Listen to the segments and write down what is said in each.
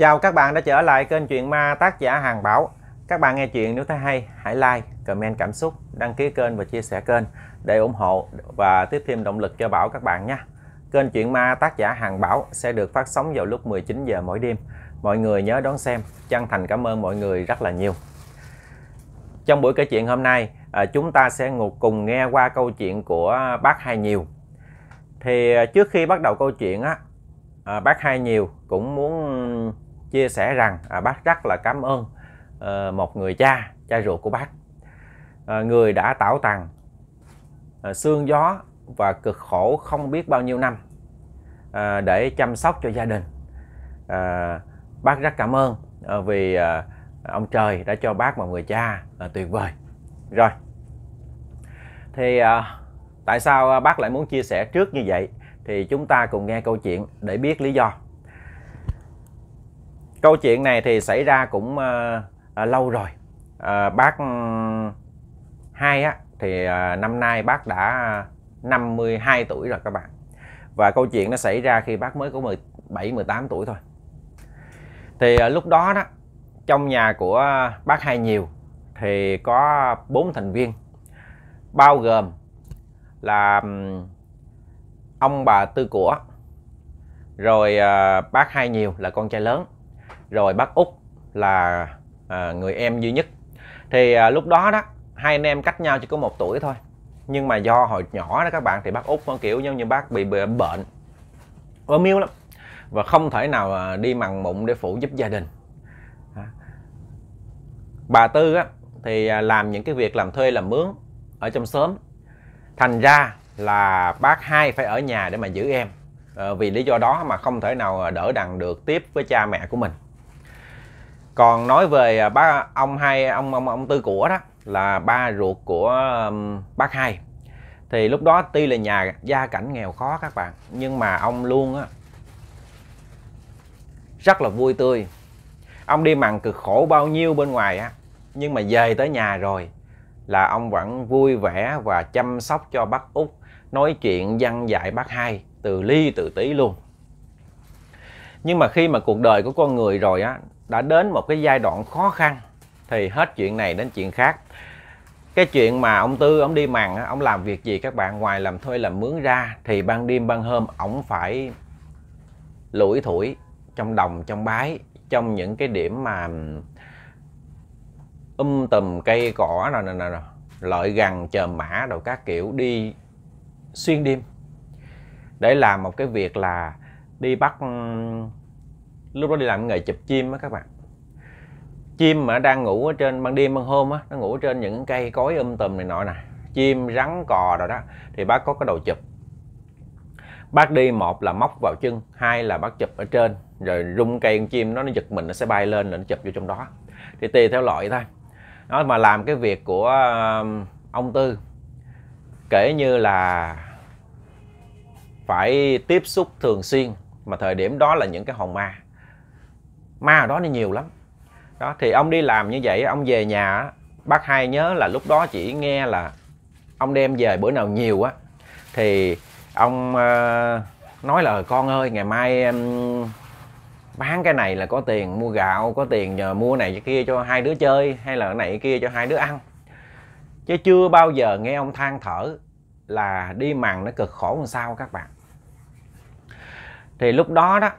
Chào các bạn đã trở lại kênh Chuyện Ma tác giả Hàng Bảo. Các bạn nghe chuyện nếu thấy hay, hãy like, comment cảm xúc, đăng ký kênh và chia sẻ kênh để ủng hộ và tiếp thêm động lực cho Bảo các bạn nhé. Kênh Chuyện Ma tác giả Hàng Bảo sẽ được phát sóng vào lúc 19 giờ mỗi đêm. Mọi người nhớ đón xem. Chân thành cảm ơn mọi người rất là nhiều. Trong buổi kể chuyện hôm nay, à, chúng ta sẽ ngồi cùng nghe qua câu chuyện của bác Hai Nhiều. Thì à, trước khi bắt đầu câu chuyện á, à, bác Hai Nhiều cũng muốn chia sẻ rằng à, bác rất là cảm ơn à, một người cha cha ruột của bác à, người đã tảo tàng à, ờ, xương gió và cực khổ không biết bao nhiêu năm à, để chăm sóc cho gia đình à, bác rất cảm ơn à, vì à, ông trời đã cho bác một người cha à, tuyệt vời rồi thì à, tại sao bác lại muốn chia sẻ trước như vậy thì chúng ta cùng nghe câu chuyện để biết lý do câu chuyện này thì xảy ra cũng à, à, lâu rồi à, bác ừ, hai á thì à, năm nay bác đã 52 tuổi rồi các bạn và câu chuyện nó xảy ra khi bác mới có 17 18 tuổi thôi thì à, lúc đó đó trong nhà của bác hai nhiều thì có bốn thành viên bao gồm là ông bà tư của rồi bác hai nhiều là con trai lớn rồi bác út là à, người em duy nhất thì à, lúc đó đó hai anh em cách nhau chỉ có một tuổi thôi nhưng mà do hồi nhỏ đó các bạn thì bác út kiểu giống như bác bị, bị bệnh ốm yếu lắm và không thể nào à, đi mằng mụn để phụ giúp gia đình à. bà tư á, thì à, làm những cái việc làm thuê làm mướn ở trong xóm thành ra là bác hai phải ở nhà để mà giữ em ờ, vì lý do đó mà không thể nào đỡ đằng được tiếp với cha mẹ của mình còn nói về à, bác ông hai ông ông ông tư của đó là ba ruột của bác hai thì lúc đó tuy là nhà gia cảnh nghèo khó các bạn nhưng mà ông luôn á rất là vui tươi ông đi mặn cực khổ bao nhiêu bên ngoài á nhưng mà về tới nhà rồi là ông vẫn vui vẻ và chăm sóc cho bác út nói chuyện văn dạy bác hai từ ly từ tí luôn nhưng mà khi mà cuộc đời của con người rồi á đã đến một cái giai đoạn khó khăn thì hết chuyện này đến chuyện khác cái chuyện mà ông tư ông đi màng ông làm việc gì các bạn ngoài làm thuê làm mướn ra thì ban đêm ban hôm ông phải lủi thủi trong đồng trong bái trong những cái điểm mà um tùm cây cỏ rồi nè nè lợi gằn chờ mã đồ các kiểu đi xuyên đêm để làm một cái việc là đi bắt lúc đó đi làm nghề chụp chim á các bạn chim mà đang ngủ ở trên ban đêm ban hôm á nó ngủ trên những cây cối um tùm này nọ nè chim rắn cò rồi đó thì bác có cái đầu chụp bác đi một là móc vào chân hai là bác chụp ở trên rồi rung cây con chim nó nó giật mình nó sẽ bay lên là nó chụp vô trong đó thì tùy theo loại thôi nó mà làm cái việc của um, ông tư kể như là phải tiếp xúc thường xuyên mà thời điểm đó là những cái hồn ma ma ở đó thì nhiều lắm đó thì ông đi làm như vậy ông về nhà bác hai nhớ là lúc đó chỉ nghe là ông đem về bữa nào nhiều á thì ông ờ, nói là con ơi ngày mai em bán cái này là có tiền mua gạo có tiền nhờ mua này cái kia cho hai đứa chơi hay là này kia cho hai đứa ăn chứ chưa bao giờ nghe ông than thở là đi màng nó cực khổ làm sao các bạn thì lúc đó đó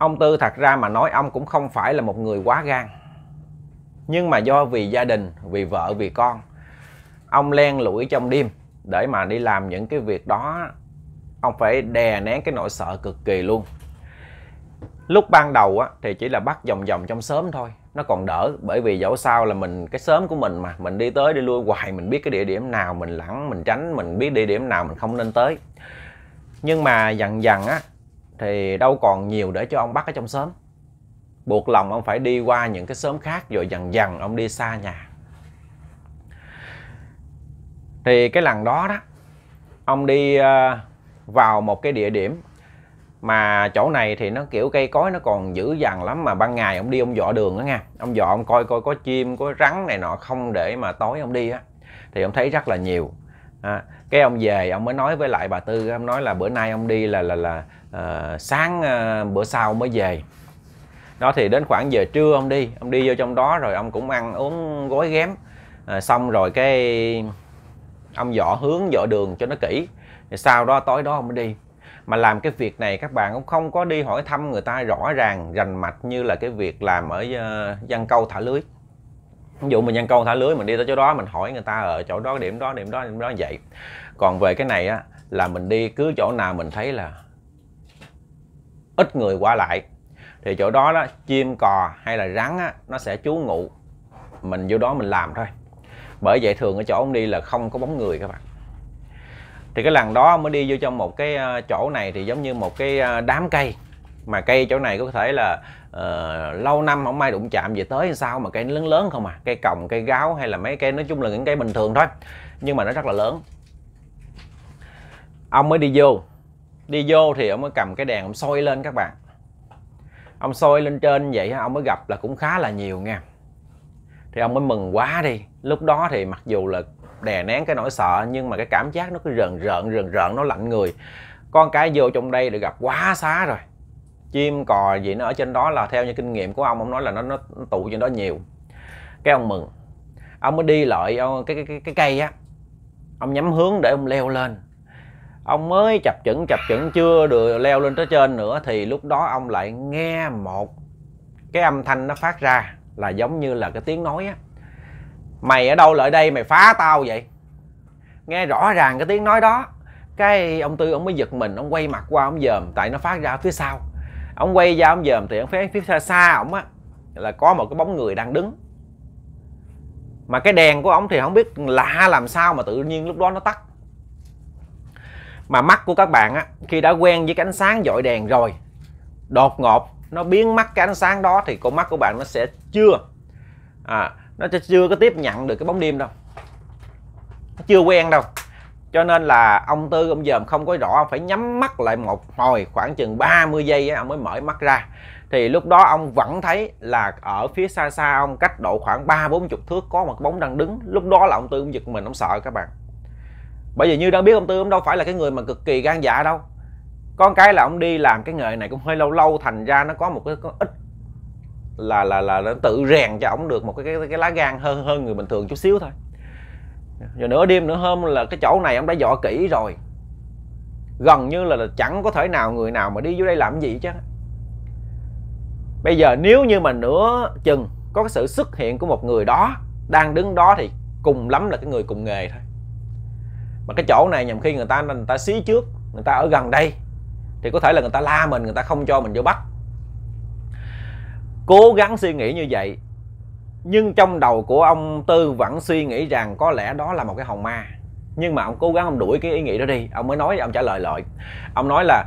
ông tư thật ra mà nói ông cũng không phải là một người quá gan nhưng mà do vì gia đình vì vợ vì con ông len lủi trong đêm để mà đi làm những cái việc đó ông phải đè nén cái nỗi sợ cực kỳ luôn lúc ban đầu á, thì chỉ là bắt vòng vòng trong sớm thôi nó còn đỡ bởi vì dẫu sao là mình cái sớm của mình mà mình đi tới đi lui hoài mình biết cái địa điểm nào mình lẳng mình tránh mình biết địa điểm nào mình không nên tới nhưng mà dần dần á thì đâu còn nhiều để cho ông bắt ở trong xóm buộc lòng ông phải đi qua những cái xóm khác rồi dần dần ông đi xa nhà thì cái lần đó đó ông đi ờ, vào một cái địa điểm mà chỗ này thì nó kiểu cây cối nó còn dữ dằn lắm mà ban ngày ông đi ông dọ đường đó nha ông dọ ông coi coi có chim có rắn này nọ không để mà tối ông đi á thì ông thấy rất là nhiều à, cái ông về ông mới nói với lại bà tư ông nói là bữa nay ông đi là là là uh, sáng uh, bữa sau mới về đó thì đến khoảng giờ trưa ông đi ông đi vô trong đó rồi ông cũng ăn uống gói ghém à, xong rồi cái ông dọ hướng dọ đường cho nó kỹ sau đó tối đó ông mới đi mà làm cái việc này các bạn cũng không có đi hỏi thăm người ta rõ ràng rành mạch như là cái việc làm ở uh, văn câu thả lưới ví dụ mình nhân câu thả lưới mình đi tới chỗ đó mình hỏi người ta ở ờ, chỗ đó điểm đó điểm đó điểm đó vậy còn về cái này á là mình đi cứ chỗ nào mình thấy là ít người qua lại thì chỗ đó đó chim cò hay là rắn á, nó sẽ trú ngụ mình vô đó mình làm thôi bởi vậy thường ở chỗ ông đi là không có bóng người các bạn thì cái làng đó mới đi vô trong một cái ờ, chỗ này thì giống như một cái ờ, đám cây mà cây chỗ này có thể là uh, lâu năm không ai đụng chạm về tới sao mà cây lớn lớn không à cây còng cây gáo hay là mấy cây nói chung là những cây bình thường thôi nhưng mà nó rất là lớn ông mới đi vô đi vô thì ông mới cầm cái đèn ông soi lên các bạn ông soi lên trên vậy ông mới gặp là cũng khá là nhiều nha thì ông mới mừng quá đi lúc đó thì mặc dù là đè nén cái nỗi sợ nhưng mà cái cảm giác nó cứ rợn rợn rợn rợn nó lạnh người con cái vô trong đây được gặp quá xá rồi chim cò gì nó ở trên đó là theo như kinh nghiệm của ông ông nói là nó nó, nó tụ trên đó nhiều cái ông mừng ông mới đi lại ông, cái, cái cái cái cây á ông nhắm hướng để ông leo lên ông mới chập chững chập chững chưa được leo lên tới trên nữa thì lúc đó ông lại nghe một cái âm thanh nó phát ra là giống như là cái tiếng nói á mày ở đâu lại đây mày phá tao vậy nghe rõ ràng cái tiếng nói đó cái ông tư ông mới giật mình ông quay mặt qua ông dòm tại nó phát ra phía sau ông quay ra ông dòm thì ông thấy phía xa xa ông á là có một cái bóng người đang đứng mà cái đèn của ông thì không biết lạ làm sao mà tự nhiên lúc đó nó tắt mà mắt của các bạn á khi đã quen với cái ánh sáng dội đèn rồi đột ngột nó biến mất cái ánh sáng đó thì con mắt của bạn nó sẽ chưa à, nó sẽ chưa có tiếp nhận được cái bóng đêm đâu nó chưa quen đâu cho nên là ông tư ông dòm không có rõ ông phải nhắm mắt lại một hồi khoảng chừng 30 giây ấy, ông mới mở mắt ra thì lúc đó ông vẫn thấy là ở phía xa xa ông cách độ khoảng ba bốn chục thước có một bóng đang đứng lúc đó là ông tư ông giật mình ông sợ các bạn bởi vì như đã biết ông tư ông đâu phải là cái người mà cực kỳ gan dạ đâu con cái là ông đi làm cái nghề này cũng hơi lâu lâu thành ra nó có một cái có ít là là là nó tự rèn cho ông được một cái cái, cái lá gan hơn hơn người bình thường chút xíu thôi rồi nửa đêm nửa hôm là cái chỗ này ông đã dọ kỹ rồi gần như là, là chẳng có thể nào người nào mà đi vô đây làm gì chứ bây giờ nếu như mà nửa chừng có cái sự xuất hiện của một người đó đang đứng đó thì cùng lắm là cái người cùng nghề thôi mà cái chỗ này nhầm khi người ta người ta xí trước người ta ở gần đây thì có thể là người ta la mình người ta không cho mình vô bắt cố gắng suy nghĩ như vậy nhưng trong đầu của ông tư vẫn suy nghĩ rằng có lẽ đó là một cái hồng ma nhưng mà ông cố gắng ông đuổi cái ý nghĩ đó đi ông mới nói ông trả lời lại ông nói là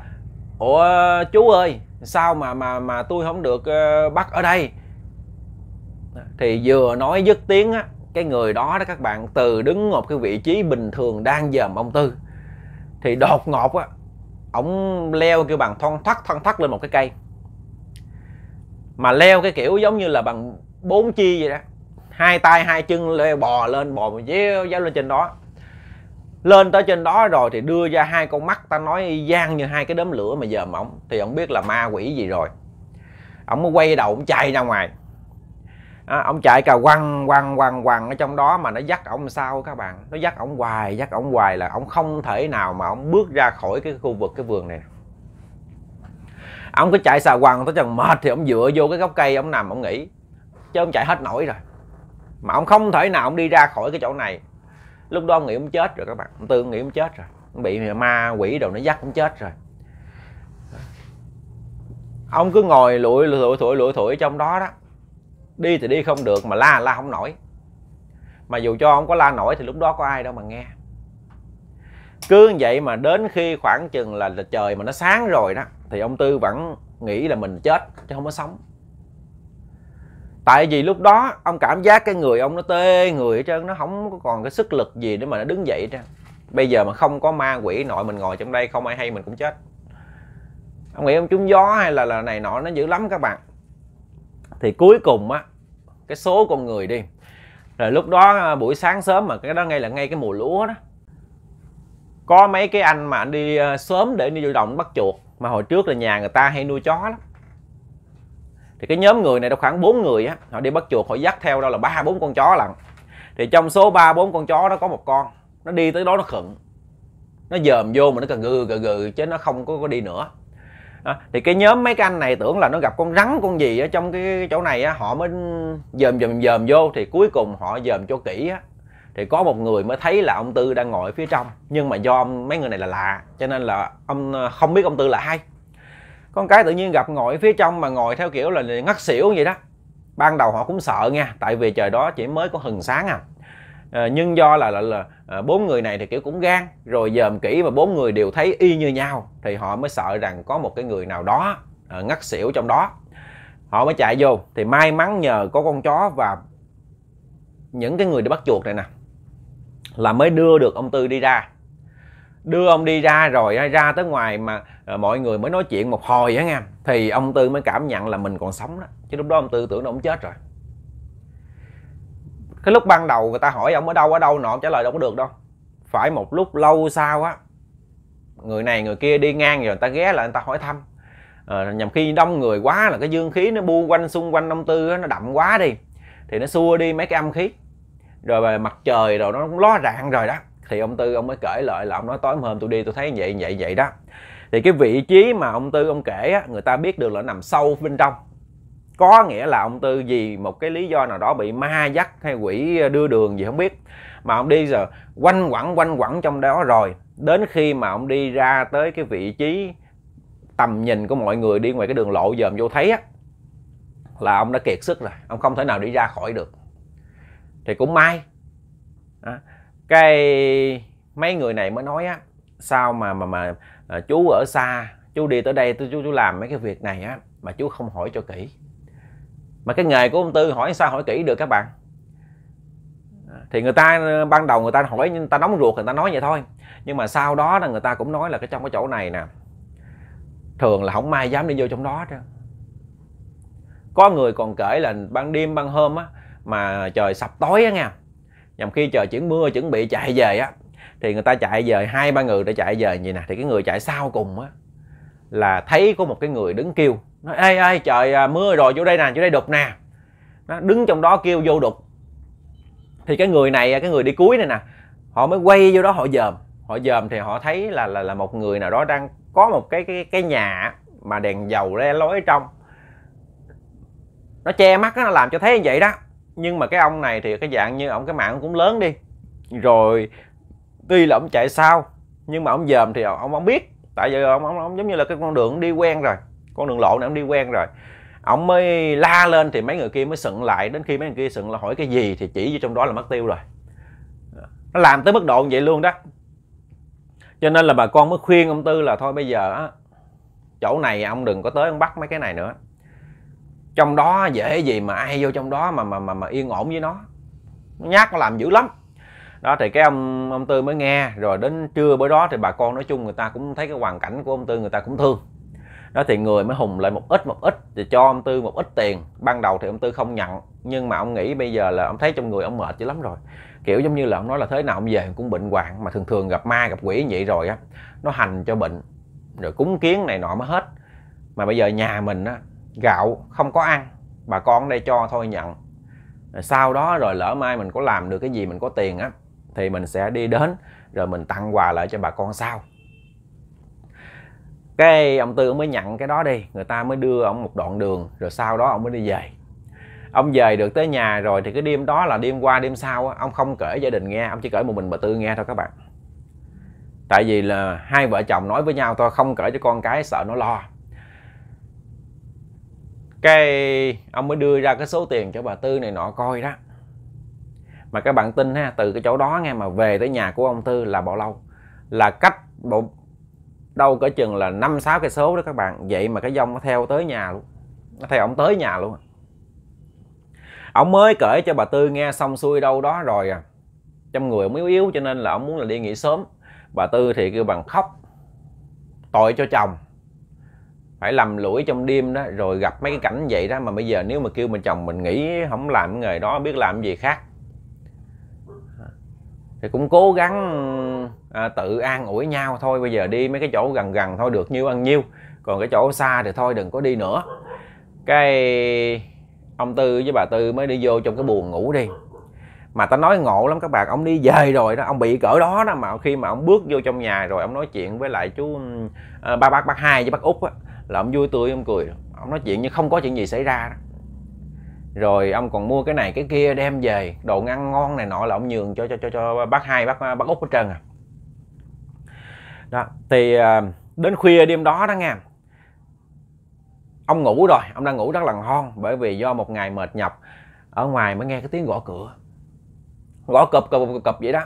ủa chú ơi sao mà mà mà tôi không được uh, bắt ở đây thì vừa nói dứt tiếng á cái người đó đó các bạn từ đứng một cái vị trí bình thường đang dòm ông tư thì đột ngột á ổng leo kêu bằng thon thoắt thon thoắt lên một cái cây mà leo cái kiểu giống như là bằng bốn chi vậy đó hai tay hai chân lê bò lên bò với giáo lên trên đó lên tới trên đó rồi thì đưa ra hai con mắt ta nói gian như hai cái đốm lửa mà dòm ổng thì ổng biết là ma quỷ gì rồi ổng mới quay đầu ổng chạy ra ngoài à, ổng chạy cà quăng quăng quăng quăng ở trong đó mà nó dắt ổng sao các bạn nó dắt ổng hoài dắt ổng hoài là ổng không thể nào mà ổng bước ra khỏi cái khu vực cái vườn này ổng cứ chạy xà quăng tới chừng mệt thì ổng dựa vô cái gốc cây ổng nằm ổng nghỉ chứ ông chạy hết nổi rồi mà ông không thể nào ông đi ra khỏi cái chỗ này lúc đó ông nghĩ ông chết rồi các bạn ông tư ông nghĩ ông chết rồi ông bị ma quỷ đồ nó dắt ông chết rồi ông cứ ngồi lụi lụi thủi lụi thủi trong đó đó đi thì đi không được mà la la không nổi mà dù cho ông có la nổi thì lúc đó có ai đâu mà nghe cứ vậy mà đến khi khoảng chừng là, là trời mà nó sáng rồi đó thì ông tư vẫn nghĩ là mình chết chứ không có sống tại vì lúc đó ông cảm giác cái người ông nó tê người hết trơn nó không còn cái sức lực gì để mà nó đứng dậy hết trơn bây giờ mà không có ma quỷ nội mình ngồi trong đây không ai hay mình cũng chết ông nghĩ ông trúng gió hay là là này nọ nó dữ lắm các bạn thì cuối cùng á cái số con người đi rồi lúc đó à, buổi sáng sớm mà cái đó ngay là ngay cái mùa lúa đó có mấy cái anh mà anh đi à, sớm để đi vô đồng bắt chuột mà hồi trước là nhà người ta hay nuôi chó lắm thì cái nhóm người này đâu khoảng 4 người á họ đi bắt chuột họ dắt theo đó là ba bốn con chó lận thì trong số ba bốn con chó đó có một con nó đi tới đó nó khựng nó dòm vô mà nó cần gừ cà gừ chứ nó không có, có đi nữa đó. thì cái nhóm mấy cái anh này tưởng là nó gặp con rắn con gì ở trong cái chỗ này á họ mới dòm dòm dòm vô thì cuối cùng họ dòm cho kỹ á thì có một người mới thấy là ông tư đang ngồi phía trong nhưng mà do mấy người này là lạ cho nên là ông ờ, không biết ông tư là ai con cái tự nhiên gặp ngồi phía trong mà ngồi theo kiểu là ngất xỉu vậy đó ban đầu họ cũng sợ nha tại vì trời đó chỉ mới có hừng sáng à À, nhưng do là là ờ, bốn người này thì kiểu cũng gan rồi dòm kỹ mà bốn người đều thấy y như nhau thì họ mới sợ rằng có một cái người nào đó à, ờ, ngất xỉu trong đó họ mới chạy vô thì may mắn nhờ có con chó và những cái người đi bắt chuột này nè là mới đưa được ông tư đi ra đưa ông đi ra rồi ra tới ngoài mà Ờ, mọi người mới nói chuyện một hồi á nha thì ông tư mới cảm nhận là mình còn sống đó chứ lúc đó ông tư tưởng là ông chết rồi cái lúc ban đầu người ta hỏi ông ở đâu ở đâu nọ trả lời đâu có được đâu phải một lúc lâu sau á người này người kia đi ngang rồi người ta ghé lại người ta hỏi thăm à, ờ, nhằm khi đông người quá là cái dương khí nó bu quanh xung quanh ông tư á, nó đậm quá đi thì nó xua đi mấy cái âm khí rồi về mặt trời rồi nó cũng ló rạng rồi đó thì ông tư ông mới kể lại là ông nói tối hôm tôi đi tôi thấy vậy vậy vậy đó thì cái vị trí mà ông tư ông kể á, người ta biết được là nằm sâu bên trong có nghĩa là ông tư vì một cái lý do nào đó bị ma dắt hay quỷ đưa đường gì không biết mà ông đi giờ quanh quẩn quanh quẩn trong đó rồi đến khi mà ông đi ra tới cái vị trí tầm nhìn của mọi người đi ngoài cái đường lộ dòm vô thấy á là ông đã kiệt sức rồi ông không thể nào đi ra khỏi được thì cũng may à, cái mấy người này mới nói á sao mà mà mà Ờ, chú ở xa chú đi tới đây tôi chú chú làm mấy cái việc này á mà chú không hỏi cho kỹ mà cái nghề của ông tư hỏi sao hỏi kỹ được các bạn ờ, thì người ta ban đầu người ta hỏi nhưng ta nóng ruột người ta nói vậy thôi nhưng mà sau đó là người ta cũng nói là cái trong cái chỗ này nè thường là không ai dám đi vô trong đó chứ có người còn kể là ban đêm ban hôm á mà trời sập tối á nha nhằm khi trời chuyển mưa chuẩn bị chạy về á thì người ta chạy về hai ba người để chạy về vậy nè thì cái người chạy sau cùng á là thấy có một cái người đứng kêu nói ê ê trời à, mưa rồi chỗ đây nè chỗ đây đục nè nó đứng trong đó kêu vô đục thì cái người này cái người đi cuối này nè họ mới quay vô đó họ dòm họ dòm thì họ thấy là là là một người nào đó đang có một cái cái cái nhà mà đèn dầu le lối trong nó che mắt nó làm cho thấy như vậy đó nhưng mà cái ông này thì cái dạng như ông cái mạng cũng lớn đi rồi tuy là ông chạy sau nhưng mà ông dòm thì ông ông biết tại vì ông, ông, ông giống như là cái con đường đi quen rồi con đường lộ này ông đi quen rồi ông mới la lên thì mấy người kia mới sựng lại đến khi mấy người kia sựng là hỏi cái gì thì chỉ vô trong đó là mất tiêu rồi nó làm tới mức độ như vậy luôn đó cho nên là bà con mới khuyên ông tư là thôi bây giờ á chỗ này ông đừng có tới ông bắt mấy cái này nữa trong đó dễ gì mà ai vô trong đó mà mà mà, mà yên ổn với nó nó nhát nó làm dữ lắm đó thì cái ông ông tư mới nghe rồi đến trưa bữa đó thì bà con nói chung người ta cũng thấy cái hoàn cảnh của ông tư người ta cũng thương đó thì người mới hùng lại một ít một ít thì cho ông tư một ít tiền ban đầu thì ông tư không nhận nhưng mà ông nghĩ bây giờ là ông thấy trong người ông mệt chứ lắm rồi kiểu giống như là ông nói là thế nào ông về cũng bệnh hoạn mà thường thường gặp ma gặp quỷ như vậy rồi á nó hành cho bệnh rồi cúng kiến này nọ mới hết mà bây giờ nhà mình á gạo không có ăn bà con đây cho thôi nhận sau đó rồi lỡ mai mình có làm được cái gì mình có tiền á thì mình sẽ đi đến rồi mình tặng quà lại cho bà con sau cái ông tư ông mới nhận cái đó đi người ta mới đưa ông một đoạn đường rồi sau đó ông mới đi về ông về được tới nhà rồi thì cái đêm đó là đêm qua đêm sau ông không kể gia đình nghe ông chỉ kể một mình bà tư nghe thôi các bạn tại vì là hai vợ chồng nói với nhau thôi không kể cho con cái sợ nó lo cái ông mới đưa ra cái số tiền cho bà tư này nọ coi đó mà các bạn tin ha từ cái chỗ đó nghe mà về tới nhà của ông Tư là bao lâu là cách bộ đâu cỡ chừng là năm sáu cái số đó các bạn vậy mà cái dông nó theo tới nhà luôn nó theo ông tới nhà luôn ông mới kể cho bà Tư nghe xong xuôi đâu đó rồi à trong người ông yếu yếu cho nên là ông muốn là đi nghỉ sớm bà Tư thì kêu bằng khóc tội cho chồng phải làm lũi trong đêm đó rồi gặp mấy cái cảnh vậy đó mà bây giờ nếu mà kêu mình chồng mình nghỉ không làm cái nghề đó biết làm cái gì khác thì cũng cố gắng à, tự an ủi nhau thôi bây giờ đi mấy cái chỗ gần gần thôi được nhiêu ăn nhiêu còn cái chỗ xa thì thôi đừng có đi nữa cái ông tư với bà tư mới đi vô trong cái buồn ngủ đi mà ta nói ngộ lắm các bạn ông đi về rồi đó ông bị cỡ đó đó mà khi mà ông bước vô trong nhà rồi ông nói chuyện với lại chú à, ba bác bác hai với bác út á là ông vui tươi ông cười ông nói chuyện như không có chuyện gì xảy ra đó rồi ông còn mua cái này cái kia đem về đồ ăn ngon này nọ là ông nhường cho cho cho cho bác hai bác bác út hết trơn à đó thì à, đến khuya đêm đó đó nghe ông ngủ rồi ông đang ngủ rất là ngon bởi vì do một ngày mệt nhọc ở ngoài mới nghe cái tiếng gõ cửa gõ cụp cụp cụp, vậy đó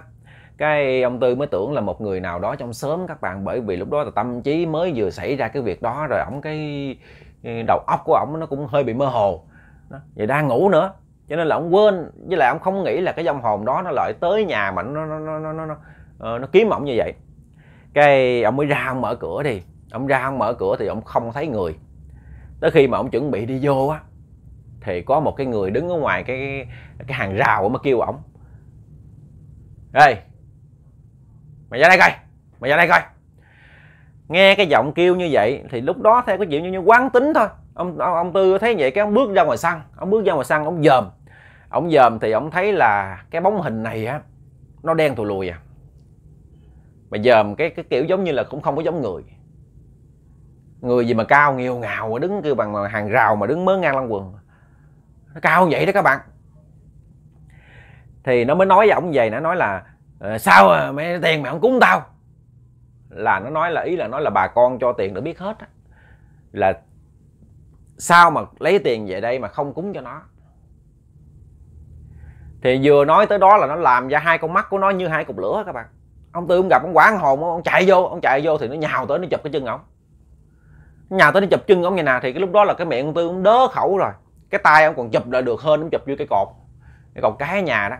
cái ông tư mới tưởng là một người nào đó trong sớm các bạn bởi vì lúc đó là tâm trí mới vừa xảy ra cái việc đó rồi ổng cái đầu óc của ổng nó cũng hơi bị mơ hồ đó. vậy đang ngủ nữa cho nên là ông quên với lại ông không nghĩ là cái dòng hồn đó nó lại tới nhà mà nó nó nó nó nó, nó, ờ, nó kiếm ông như vậy cái ông mới ra ông mở cửa đi ông ra ông mở cửa thì ông không thấy người tới khi mà ông chuẩn bị đi vô á thì có một cái người đứng ở ngoài cái cái hàng rào mà kêu ổng ê mày ra đây coi mày ra đây coi nghe cái giọng kêu như vậy thì lúc đó theo cái chuyện như, như quán tính thôi ông ông, ông tư thấy vậy cái ông bước ra ngoài sân ông bước ra ngoài sân ông dòm ông dòm thì ông thấy là cái bóng hình này á nó đen thù lùi à mà dòm cái cái kiểu giống như là cũng không có giống người người gì mà cao nhiều ngào mà đứng kêu bằng hàng rào mà đứng mớ ngang lăng quần nó cao vậy đó các bạn thì nó mới nói với ông vậy nó nói là ờ, sao à, tiền mày không cúng tao là nó nói là ý là nói là bà con cho tiền để biết hết á. là sao mà lấy tiền về đây mà không cúng cho nó thì vừa nói tới đó là nó làm ra hai con mắt của nó như hai cục lửa các bạn ông tư ông gặp ông quán hồn ông chạy vô ông chạy vô thì nó nhào tới nó chụp cái chân ông nhào tới nó chụp chân ông như nào thì cái lúc đó là cái miệng ông tư ông đớ khẩu rồi cái tay ông còn chụp lại được hơn ông chụp vô cái cột cái cột cái nhà đó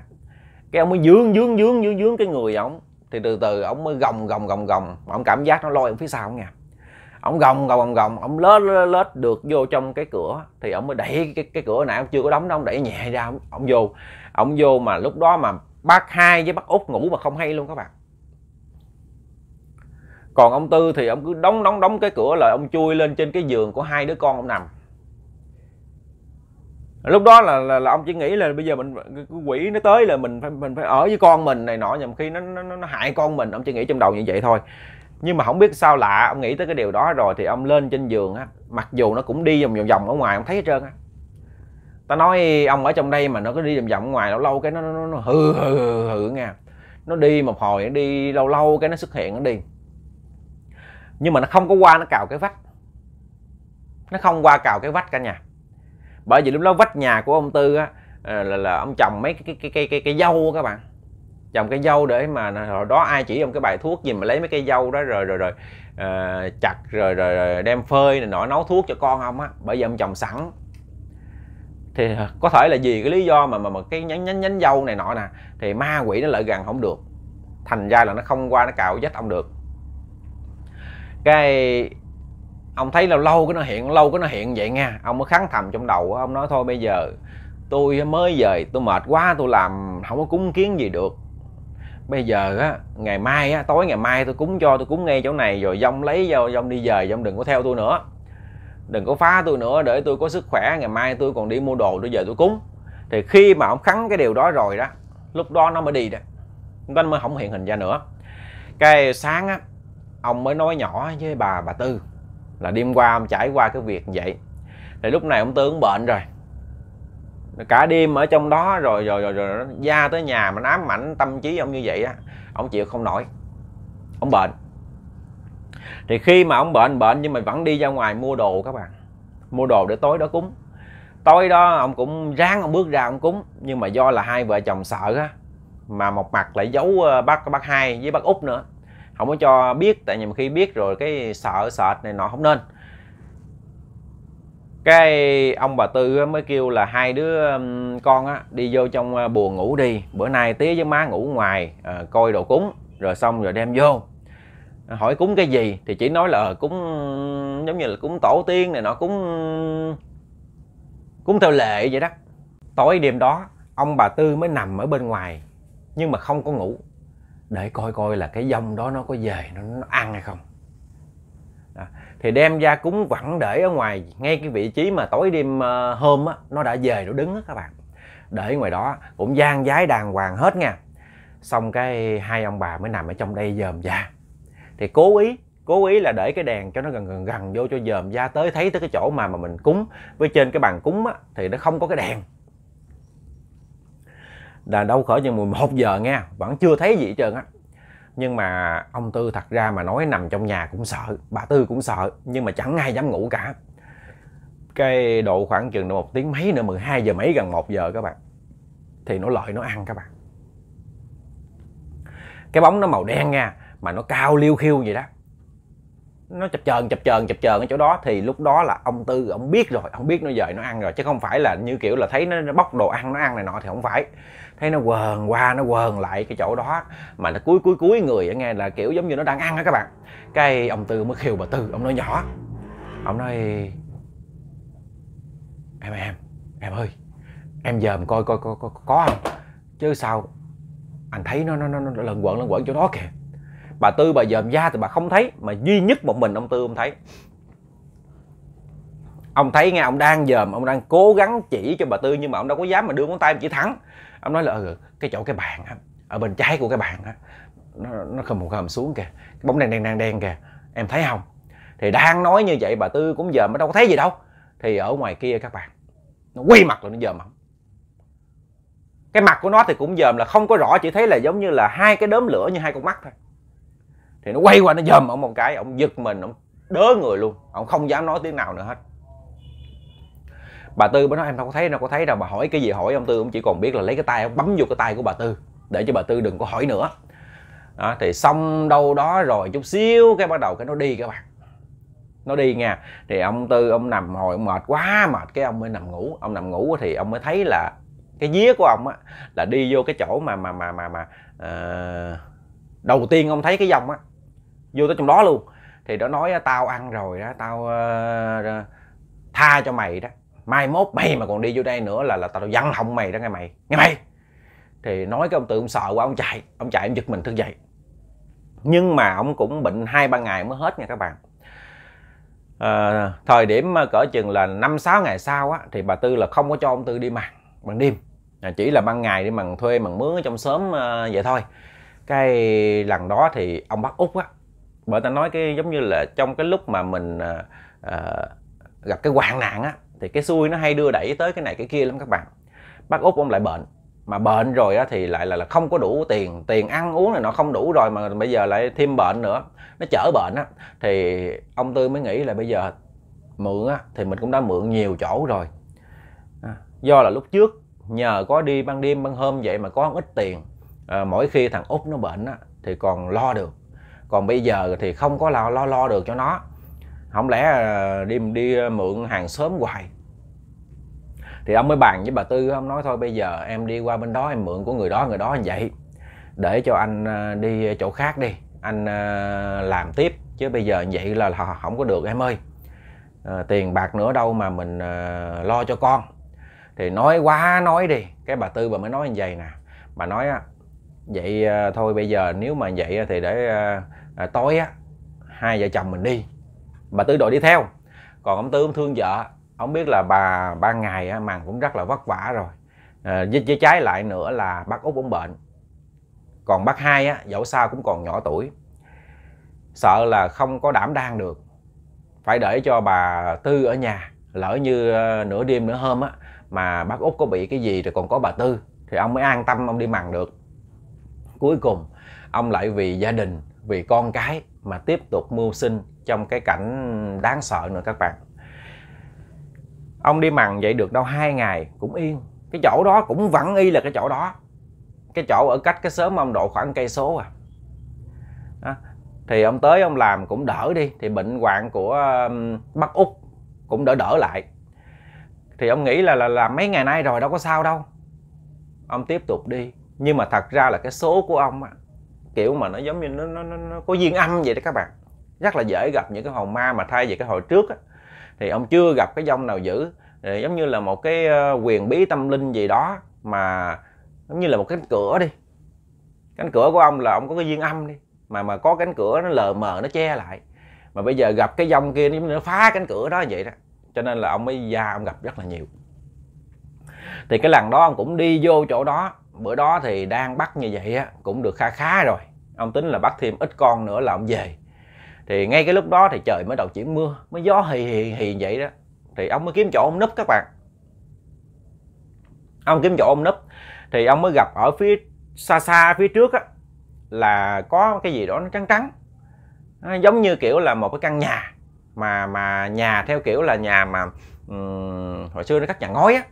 cái ông mới dướng dướng dướng dướng dướng cái người ông thì từ từ ông mới gồng gồng gồng gồng mà ông cảm giác nó lôi ông phía sau ông nha ông gồng gồng gồng gồng ổng lết lết được vô trong cái cửa thì ông mới đẩy cái, cái cửa nãy ông chưa có đóng đâu, ổng đẩy nhẹ ra ông ông vô ông vô mà lúc đó mà bác hai với bác út ngủ mà không hay luôn các bạn còn ông tư thì ông cứ đóng đóng đóng cái cửa lại ông chui lên trên cái giường của hai đứa con ông nằm lúc đó là, là là ông chỉ nghĩ là bây giờ mình quỷ nó tới là mình phải mình phải ở với con mình này nọ nhằm khi nó nó, nó hại con mình ông chỉ nghĩ trong đầu như vậy thôi nhưng mà không biết sao lạ ông nghĩ tới cái điều đó rồi thì ông lên trên giường á mặc dù nó cũng đi vòng vòng vòng ở ngoài ông thấy hết trơn á ta nói ông ở trong đây mà nó cứ đi vòng vòng ngoài lâu lâu cái nó nó, nó hừ hừ hừ, hừ nghe nó đi một hồi nó đi lâu lâu cái nó xuất hiện nó đi nhưng mà nó không có qua nó cào cái vách nó không qua cào cái vách cả nhà bởi vì lúc đó vách nhà của ông tư á là, ờ, là, là ông trồng mấy cái cái cái cái cái, cái dâu các bạn trồng cây dâu để mà hồi đó ai chỉ ông cái bài thuốc gì mà lấy mấy cây dâu đó rồi rồi rồi uh, chặt rồi, rồi rồi đem phơi này nọ nấu thuốc cho con không á bởi vì ông trồng sẵn thì ờ, có thể là vì cái lý do mà mà, mà cái nhánh nhánh nhánh dâu này nọ nè thì ma quỷ nó lợi gần không được thành ra là nó không qua nó cào vết ông được cái ông thấy lâu lâu cái nó hiện lâu cái nó hiện vậy nha ông mới kháng thầm trong đầu ông nói thôi bây giờ tôi mới về tôi mệt quá tôi làm không có cúng kiến gì được bây giờ á ngày mai á tối ngày mai tôi cúng cho tôi cúng ngay chỗ này rồi dông lấy dông, dông đi về dông đừng có theo tôi nữa đừng có phá tôi nữa để tôi có sức khỏe ngày mai tôi còn đi mua đồ tôi về tôi cúng thì khi mà ông khắn cái điều đó rồi đó lúc đó nó mới đi đó nó mới không hiện hình ra nữa cái sáng á ông mới nói nhỏ với bà bà tư là đêm qua ông trải qua cái việc vậy thì lúc này ông tư cũng bệnh rồi cả đêm ở trong đó rồi rồi rồi, rồi, ra tới nhà mà ám ảnh tâm trí ông như vậy á ông chịu không nổi ông bệnh thì khi mà ông bệnh bệnh nhưng mà vẫn đi ra ngoài mua đồ các bạn mua đồ để tối đó cúng tối đó ông cũng ráng ông bước ra ông cúng nhưng mà do là hai vợ chồng sợ á mà một mặt lại giấu ờ, bác bác hai với bác út nữa không có cho biết tại vì khi biết rồi cái sợ sợ này nọ không nên cái ông bà tư mới kêu là hai đứa con á đi vô trong à, buồn ngủ đi bữa nay tía với má ngủ ngoài à, coi đồ cúng rồi xong rồi đem vô à, hỏi cúng cái gì thì chỉ nói là ờ, cúng giống như là cúng tổ tiên này nọ cúng cúng theo lệ vậy đó tối đêm đó ông bà tư mới nằm ở bên ngoài nhưng mà không có ngủ để coi coi là cái dông đó nó có về nó, nó ăn hay không thì đem ra cúng quẳng để ở ngoài ngay cái vị trí mà tối đêm ờ, hôm á, nó đã về nó đứng á các bạn để ngoài đó cũng gian giái đàng hoàng hết nha xong cái hai ông bà mới nằm ở trong đây dòm ra thì cố ý cố ý là để cái đèn cho nó gần gần gần vô cho dòm ra tới thấy tới cái chỗ mà mà mình cúng với trên cái bàn cúng á, thì nó không có cái đèn là đâu khởi chừng 11 giờ nghe vẫn chưa thấy gì hết trơn á nhưng mà ông tư thật ra mà nói nằm trong nhà cũng sợ bà tư cũng sợ nhưng mà chẳng ai dám ngủ cả cái độ khoảng chừng độ một tiếng mấy nữa 12 giờ mấy gần 1 giờ các bạn thì nó lợi nó ăn các bạn cái bóng nó màu đen nha mà nó cao liêu khiêu vậy đó nó chập chờn chập chờn chập chờn ở chỗ đó thì lúc đó là ông tư ông biết rồi ông biết nó dời nó ăn rồi chứ không phải là như kiểu là thấy nó, nó bóc đồ ăn nó ăn này nọ thì không phải thấy nó quờn qua nó quờn lại cái chỗ đó mà nó cuối cuối cuối người nghe là kiểu giống như nó đang ăn á các bạn cái ông tư mới khiêu bà tư ông nói nhỏ ông nói em em em ơi em dòm coi coi coi, coi có không chứ sao anh thấy nó nó nó, nó lần quẩn lần quẩn chỗ đó kìa bà tư bà dòm da thì bà không thấy mà duy nhất một mình ông tư ông thấy ông thấy nghe ông đang dòm ông đang cố gắng chỉ cho bà tư nhưng mà ông đâu có dám mà đưa ngón tay chỉ thắng ông nói là ừ, cái chỗ cái bàn á ở bên trái của cái bàn á nó nó không một hầm xuống kìa cái bóng đen đen đen đen kìa em thấy không thì đang nói như vậy bà tư cũng dòm mà đâu có thấy gì đâu thì ở ngoài kia các bạn nó quay mặt lại nó dòm ông cái mặt của nó thì cũng dòm là không có rõ chỉ thấy là giống như là hai cái đốm lửa như hai con mắt thôi thì nó quay qua nó dầm ông một cái ông giật mình ông đớ người luôn ông không dám nói tiếng nào nữa hết bà tư mới nói em đâu có thấy đâu có thấy đâu bà hỏi cái gì hỏi ông tư ông chỉ còn biết là lấy cái tay ông bấm vô cái tay của bà tư để cho bà tư đừng có hỏi nữa đó, thì xong đâu đó rồi chút xíu cái bắt đầu cái nó đi các bạn nó đi nha thì ông tư ông nằm hồi ông mệt quá mệt cái ông mới nằm ngủ ông nằm ngủ thì ông mới thấy là cái vía của ông á là đi vô cái chỗ mà mà mà mà mà à, đầu tiên ông thấy cái dòng á vô tới trong đó luôn thì nó nói ờ, tao ăn rồi đó tao uh, tha cho mày đó mai mốt mày mà còn đi vô đây nữa là là tao văng họng mày đó nghe mày nghe mày thì nói cái ông tự ông sợ quá ông chạy ông chạy ông giật mình thức dậy nhưng mà ông cũng bệnh hai ba ngày mới hết nha các bạn à, thời điểm cỡ chừng là năm sáu ngày sau á, thì bà tư là không có cho ông tư đi mặn bằng đêm à, chỉ là ban ngày đi mặn thuê mặn mướn ở trong sớm à, vậy thôi cái lần đó thì ông bắt út á bởi ta nói cái giống như là trong cái lúc mà mình à, à, gặp cái hoạn nạn á thì cái xui nó hay đưa đẩy tới cái này cái kia lắm các bạn bác út ông lại bệnh mà bệnh rồi á thì lại là, là không có đủ tiền tiền ăn uống này nó không đủ rồi mà bây giờ lại thêm bệnh nữa nó chở bệnh á thì ông tư mới nghĩ là bây giờ mượn á thì mình cũng đã mượn nhiều chỗ rồi à, do là lúc trước nhờ có đi ban đêm ban hôm vậy mà có ít tiền à, mỗi khi thằng út nó bệnh á thì còn lo được còn bây giờ thì không có lo lo, lo được cho nó không lẽ ờ, đi đi mượn hàng sớm hoài thì ông mới bàn với bà tư ông nói thôi bây giờ em đi qua bên đó em mượn của người đó người đó anh vậy để cho anh ờ, đi chỗ khác đi anh ờ, làm tiếp chứ bây giờ vậy là không có được em ơi à, tiền bạc nữa đâu mà mình à, lo cho con thì nói quá nói đi cái bà tư bà mới nói như vậy nè bà nói vậy à, thôi bây giờ nếu mà vậy thì để à, à, tối á hai vợ chồng mình đi bà tư đội đi theo còn ông tư ông thương vợ ông biết là bà ban ngày á màng cũng rất là vất vả rồi à, với, với trái lại nữa là bác út cũng bệnh còn bác hai á dẫu sao cũng còn nhỏ tuổi sợ là không có đảm đang được phải để cho bà tư ở nhà lỡ như à, nửa đêm nửa hôm á mà bác út có bị cái gì rồi còn có bà tư thì ông mới an tâm ông đi mằng được cuối cùng ông lại vì gia đình vì con cái mà tiếp tục mưu sinh trong cái cảnh đáng sợ nữa các bạn ông đi mặn vậy được đâu hai ngày cũng yên cái chỗ đó cũng vẫn y là cái chỗ đó cái chỗ ở cách cái sớm ông độ khoảng cây số à đó. thì ông tới ông làm cũng đỡ đi thì bệnh hoạn của bắc úc cũng đỡ đỡ lại thì ông nghĩ là là, là mấy ngày nay rồi đâu có sao đâu ông tiếp tục đi nhưng mà thật ra là cái số của ông á kiểu mà nó giống như nó nó nó, có duyên âm vậy đó các bạn rất là dễ gặp những cái hồn ma mà thay về cái hồi trước á thì ông chưa gặp cái dông nào dữ giống như là một cái ờ, quyền bí tâm linh gì đó mà giống như là một cánh cửa đi cánh cửa của ông là ông có cái duyên âm đi mà mà có cánh cửa nó lờ mờ nó che lại mà bây giờ gặp cái dông kia nó phá cánh cửa đó vậy đó cho nên là ông mới ra ông gặp rất là nhiều thì cái lần đó ông cũng đi vô chỗ đó bữa đó thì đang bắt như vậy á cũng được kha khá rồi ông tính là bắt thêm ít con nữa là ông về thì ngay cái lúc đó thì trời mới đầu chuyển mưa mới gió hì hì hì vậy đó thì ông mới kiếm chỗ ông nấp các bạn ông kiếm chỗ ông nấp thì ông mới gặp ở phía xa xa phía trước á là có cái gì đó nó trắng trắng nó giống như kiểu là một cái căn nhà mà mà nhà theo kiểu là nhà mà um, hồi xưa nó cắt nhà ngói á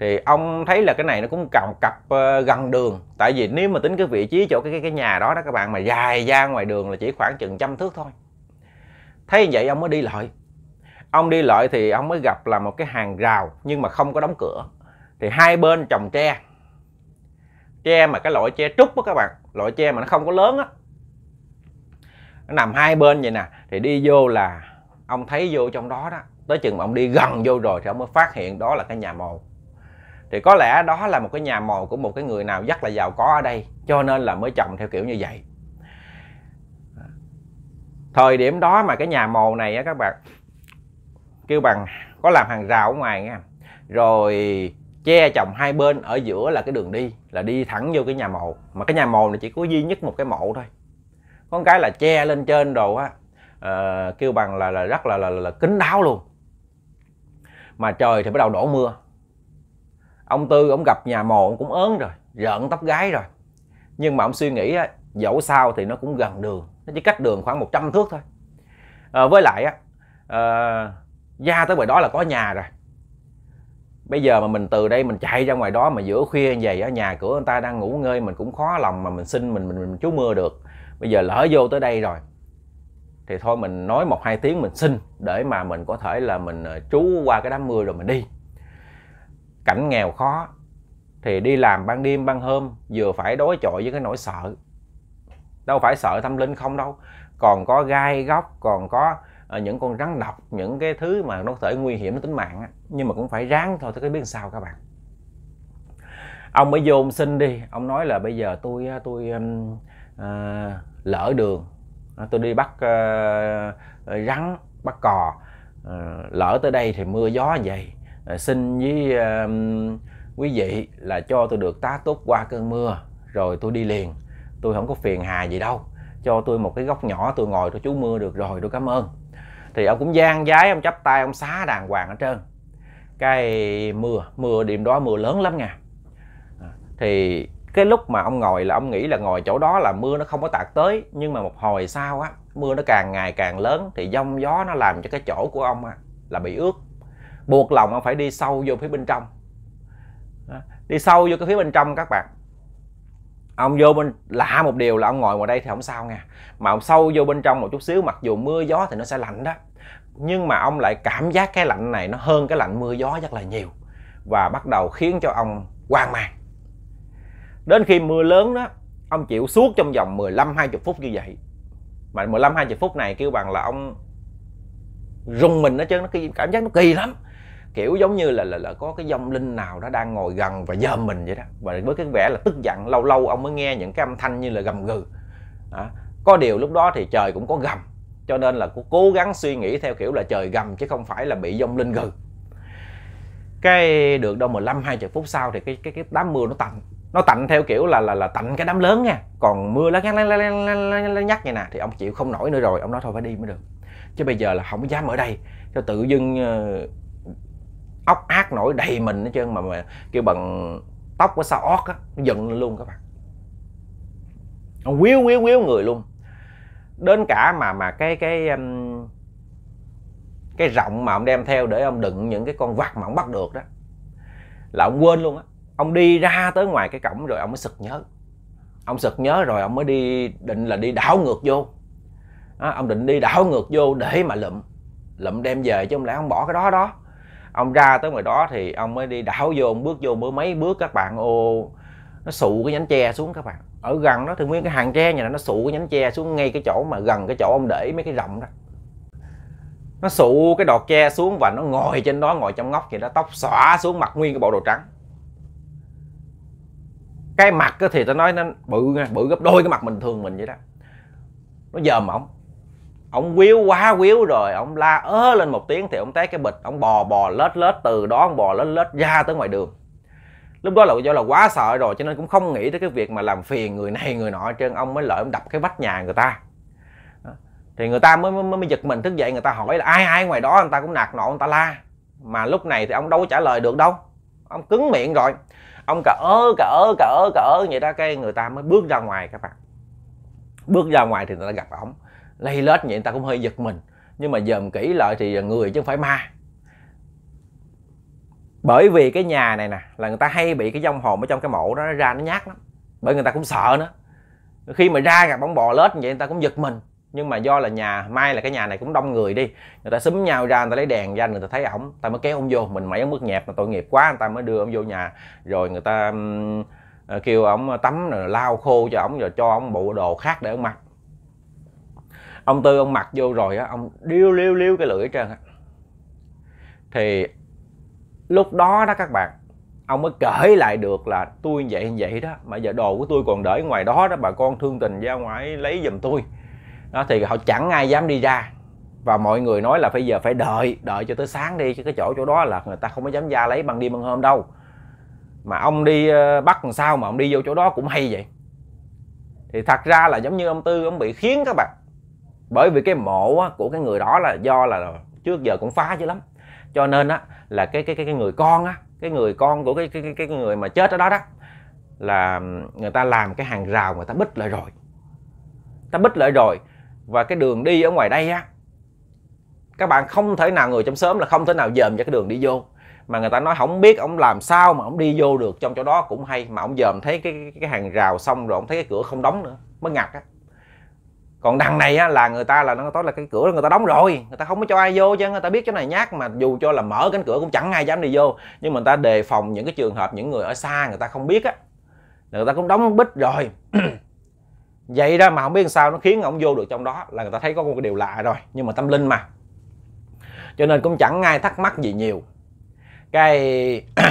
thì ông thấy là cái này nó cũng cầm cặp ờ, gần đường tại vì nếu mà tính cái vị trí chỗ cái cái, cái nhà đó đó các bạn mà dài ra ngoài đường là chỉ khoảng chừng trăm thước thôi thấy vậy ông mới đi lại ông đi lại thì ông mới gặp là một cái hàng rào nhưng mà không có đóng cửa thì hai bên trồng tre tre mà cái loại tre trúc đó các bạn loại tre mà nó không có lớn á nó nằm hai bên vậy nè thì đi vô là ông thấy vô trong đó đó tới chừng mà ông đi gần vô rồi thì ông mới phát hiện đó là cái nhà mồ thì có lẽ đó là một cái nhà mồ của một cái người nào rất là giàu có ở đây cho nên là mới trồng theo kiểu như vậy thời điểm đó mà cái nhà mồ này á các bạn kêu bằng có làm hàng rào ở ngoài nha rồi che chồng hai bên ở giữa là cái đường đi là đi thẳng vô cái nhà mồ mà cái nhà mồ này chỉ có duy nhất một cái mộ thôi con cái là che lên trên đồ á à, kêu bằng là là rất là, là là kín đáo luôn mà trời thì bắt đầu đổ mưa ông tư ông gặp nhà mồ cũng ớn rồi rợn tóc gái rồi nhưng mà ông suy nghĩ á, dẫu sao thì nó cũng gần đường nó chỉ cách đường khoảng 100 thước thôi à, với lại á à, ra tới ngoài đó là có nhà rồi bây giờ mà mình từ đây mình chạy ra ngoài đó mà giữa khuya như vậy á nhà cửa người ta đang ngủ ngơi mình cũng khó lòng mà mình xin mình mình, mình chú mưa được bây giờ lỡ vô tới đây rồi thì thôi mình nói một hai tiếng mình xin để mà mình có thể là mình ờ, trú qua cái đám mưa rồi mình đi cảnh nghèo khó thì đi làm ban đêm ban hôm vừa phải đối chọi với cái nỗi sợ đâu phải sợ tâm linh không đâu còn có gai góc còn có à, những con rắn độc những cái thứ mà nó có thể nguy hiểm đến tính mạng nhưng mà cũng phải ráng thôi tôi cái biết sao các bạn ông mới vô ông xin đi ông nói là bây giờ tôi à, tôi um, à, lỡ đường à, tôi đi bắt à, rắn bắt cò à, lỡ tới đây thì mưa gió vậy Ờ, xin với uh, quý vị là cho tôi được tá túc qua cơn mưa rồi tôi đi liền tôi không có phiền hà gì đâu cho tôi một cái góc nhỏ tôi ngồi tôi chú mưa được rồi tôi cảm ơn thì ông cũng gian giái ông chắp tay ông xá đàng hoàng ở trên cái mưa mưa đêm đó mưa lớn lắm nha ờ, thì cái lúc mà ông ngồi là ông nghĩ là ngồi chỗ đó là mưa nó không có tạt tới nhưng mà một hồi sau á mưa nó càng ngày càng lớn thì giông gió nó làm cho cái chỗ của ông á là bị ướt buộc lòng ông phải đi sâu vô phía bên trong đi sâu vô cái phía bên trong các bạn ông vô bên lạ một điều là ông ngồi ngoài đây thì không sao nha mà ông sâu vô bên trong một chút xíu mặc dù mưa gió thì nó sẽ lạnh đó nhưng mà ông lại cảm giác cái lạnh này nó hơn cái lạnh mưa gió rất là nhiều và bắt đầu khiến cho ông hoang mang đến khi mưa lớn đó ông chịu suốt trong vòng 15 20 phút như vậy mà 15 20 phút này kêu bằng là ông rung mình nó chứ nó cảm giác nó kỳ lắm kiểu giống như là, là là có cái dông linh nào đó đang ngồi gần và dòm mình vậy đó và với cái vẻ là tức giận lâu lâu ông mới nghe những cái âm thanh như là gầm gừ à, có điều lúc đó thì trời cũng có gầm cho nên là cô cố gắng suy nghĩ theo kiểu là trời gầm chứ không phải là bị dông linh gừ cái được đâu 15 20 phút sau thì cái cái cái đám mưa nó tạnh nó tạnh theo kiểu là là là tạnh cái đám lớn nha còn mưa lắc lắc nhắc vậy nè thì ông chịu không nổi nữa rồi ông nói thôi phải đi mới được chứ bây giờ là không dám ở đây cho tự dưng ờ, ốc ác nổi đầy mình hết trơn mà, mà kêu bằng tóc của sao ót á nó dựng luôn các bạn nó quýu quýu quýu người luôn đến cả mà mà cái cái um, cái rộng mà ông đem theo để ông đựng những cái con vặt mà ông bắt được đó là ông quên luôn á ông đi ra tới ngoài cái cổng rồi ông mới sực nhớ ông sực nhớ rồi ông mới đi định là đi đảo ngược vô đó, ông định đi đảo ngược vô để mà lụm lụm đem về chứ không lẽ ông bỏ cái đó đó ông ra tới ngoài đó thì ông mới đi đảo vô ông bước vô mới mấy bước các bạn ô nó sụ cái nhánh tre xuống các bạn ở gần đó thì nguyên cái hàng tre nhà nó sụ cái nhánh tre xuống ngay cái chỗ mà gần cái chỗ ông để mấy cái rộng đó nó sụ cái đọt tre xuống và nó ngồi trên đó ngồi trong ngóc thì nó tóc xõa xuống mặt nguyên cái bộ đồ trắng cái mặt thì tao nói nó bự bự gấp đôi cái mặt bình thường mình vậy đó nó dòm mỏng ông quýu quá quýu rồi ông la ớ lên một tiếng thì ông té cái bịch ông bò bò lết lết từ đó ông bò lết lết ra tới ngoài đường lúc đó là do là quá sợ rồi cho nên cũng không nghĩ tới cái việc mà làm phiền người này người nọ trên ông mới lợi ông đập cái vách nhà người ta thì người ta mới, mới mới giật mình thức dậy người ta hỏi là ai ai ngoài đó người ta cũng nạt nộ người ta la mà lúc này thì ông đâu có trả lời được đâu ông cứng miệng rồi ông cả cả cả cỡ cả cỡ vậy đó cái người ta mới bước ra ngoài các bạn bước ra ngoài thì người ta gặp ông lay lết vậy người ta cũng hơi giật mình nhưng mà dòm kỹ lại thì người chứ không phải ma bởi vì cái nhà này nè là người ta hay bị cái dông hồn ở trong cái mộ đó nó ra nó nhát lắm bởi người ta cũng sợ nữa khi mà ra gặp bóng bò lết như vậy người ta cũng giật mình nhưng mà do là nhà mai là cái nhà này cũng đông người đi người ta xúm nhau ra người ta lấy đèn ra người ta thấy ổng ta mới kéo ông vô mình mấy ông mức nhẹp mà tội nghiệp quá người ta mới đưa ông vô nhà rồi người ta ờ, kêu ổng tắm rồi lau khô cho ổng rồi cho ổng bộ đồ khác để ông mặc ông tư ông mặc vô rồi á ông điêu liêu liêu cái lưỡi trơn á thì lúc đó đó các bạn ông mới kể lại được là tôi vậy vậy đó mà giờ đồ của tôi còn để ngoài đó đó bà con thương tình ra ngoài lấy giùm tôi đó thì họ chẳng ai dám đi ra và mọi người nói là bây giờ phải đợi đợi cho tới sáng đi chứ cái chỗ chỗ đó là người ta không có dám ra lấy bằng đêm bằng hôm đâu mà ông đi ờ, bắt làm sao mà ông đi vô chỗ đó cũng hay vậy thì thật ra là giống như ông tư ông bị khiến các bạn bởi vì cái mộ á, của cái người đó là do là trước giờ cũng phá chứ lắm cho nên á là cái cái cái, cái người con á cái người con của cái, cái cái cái người mà chết ở đó đó là người ta làm cái hàng rào người ta bích lại rồi ta bích lại rồi và cái đường đi ở ngoài đây á các bạn không thể nào người trong sớm là không thể nào dòm cho cái đường đi vô mà người ta nói không biết ông làm sao mà ông đi vô được trong chỗ đó cũng hay mà ông dòm thấy cái cái, cái hàng rào xong rồi ông thấy cái cửa không đóng nữa mới ngặt á còn đằng này á, là người ta là nó tốt là cái cửa người ta đóng rồi người ta không có cho ai vô chứ người ta biết chỗ này nhát mà dù cho là mở cánh cửa cũng chẳng ai dám đi vô nhưng mà người ta đề phòng những cái trường hợp những người ở xa người ta không biết á người ta cũng đóng bít rồi vậy ra mà không biết làm sao nó khiến ông vô được trong đó là người ta thấy có một cái điều lạ rồi nhưng mà tâm linh mà cho nên cũng chẳng ai thắc mắc gì nhiều cái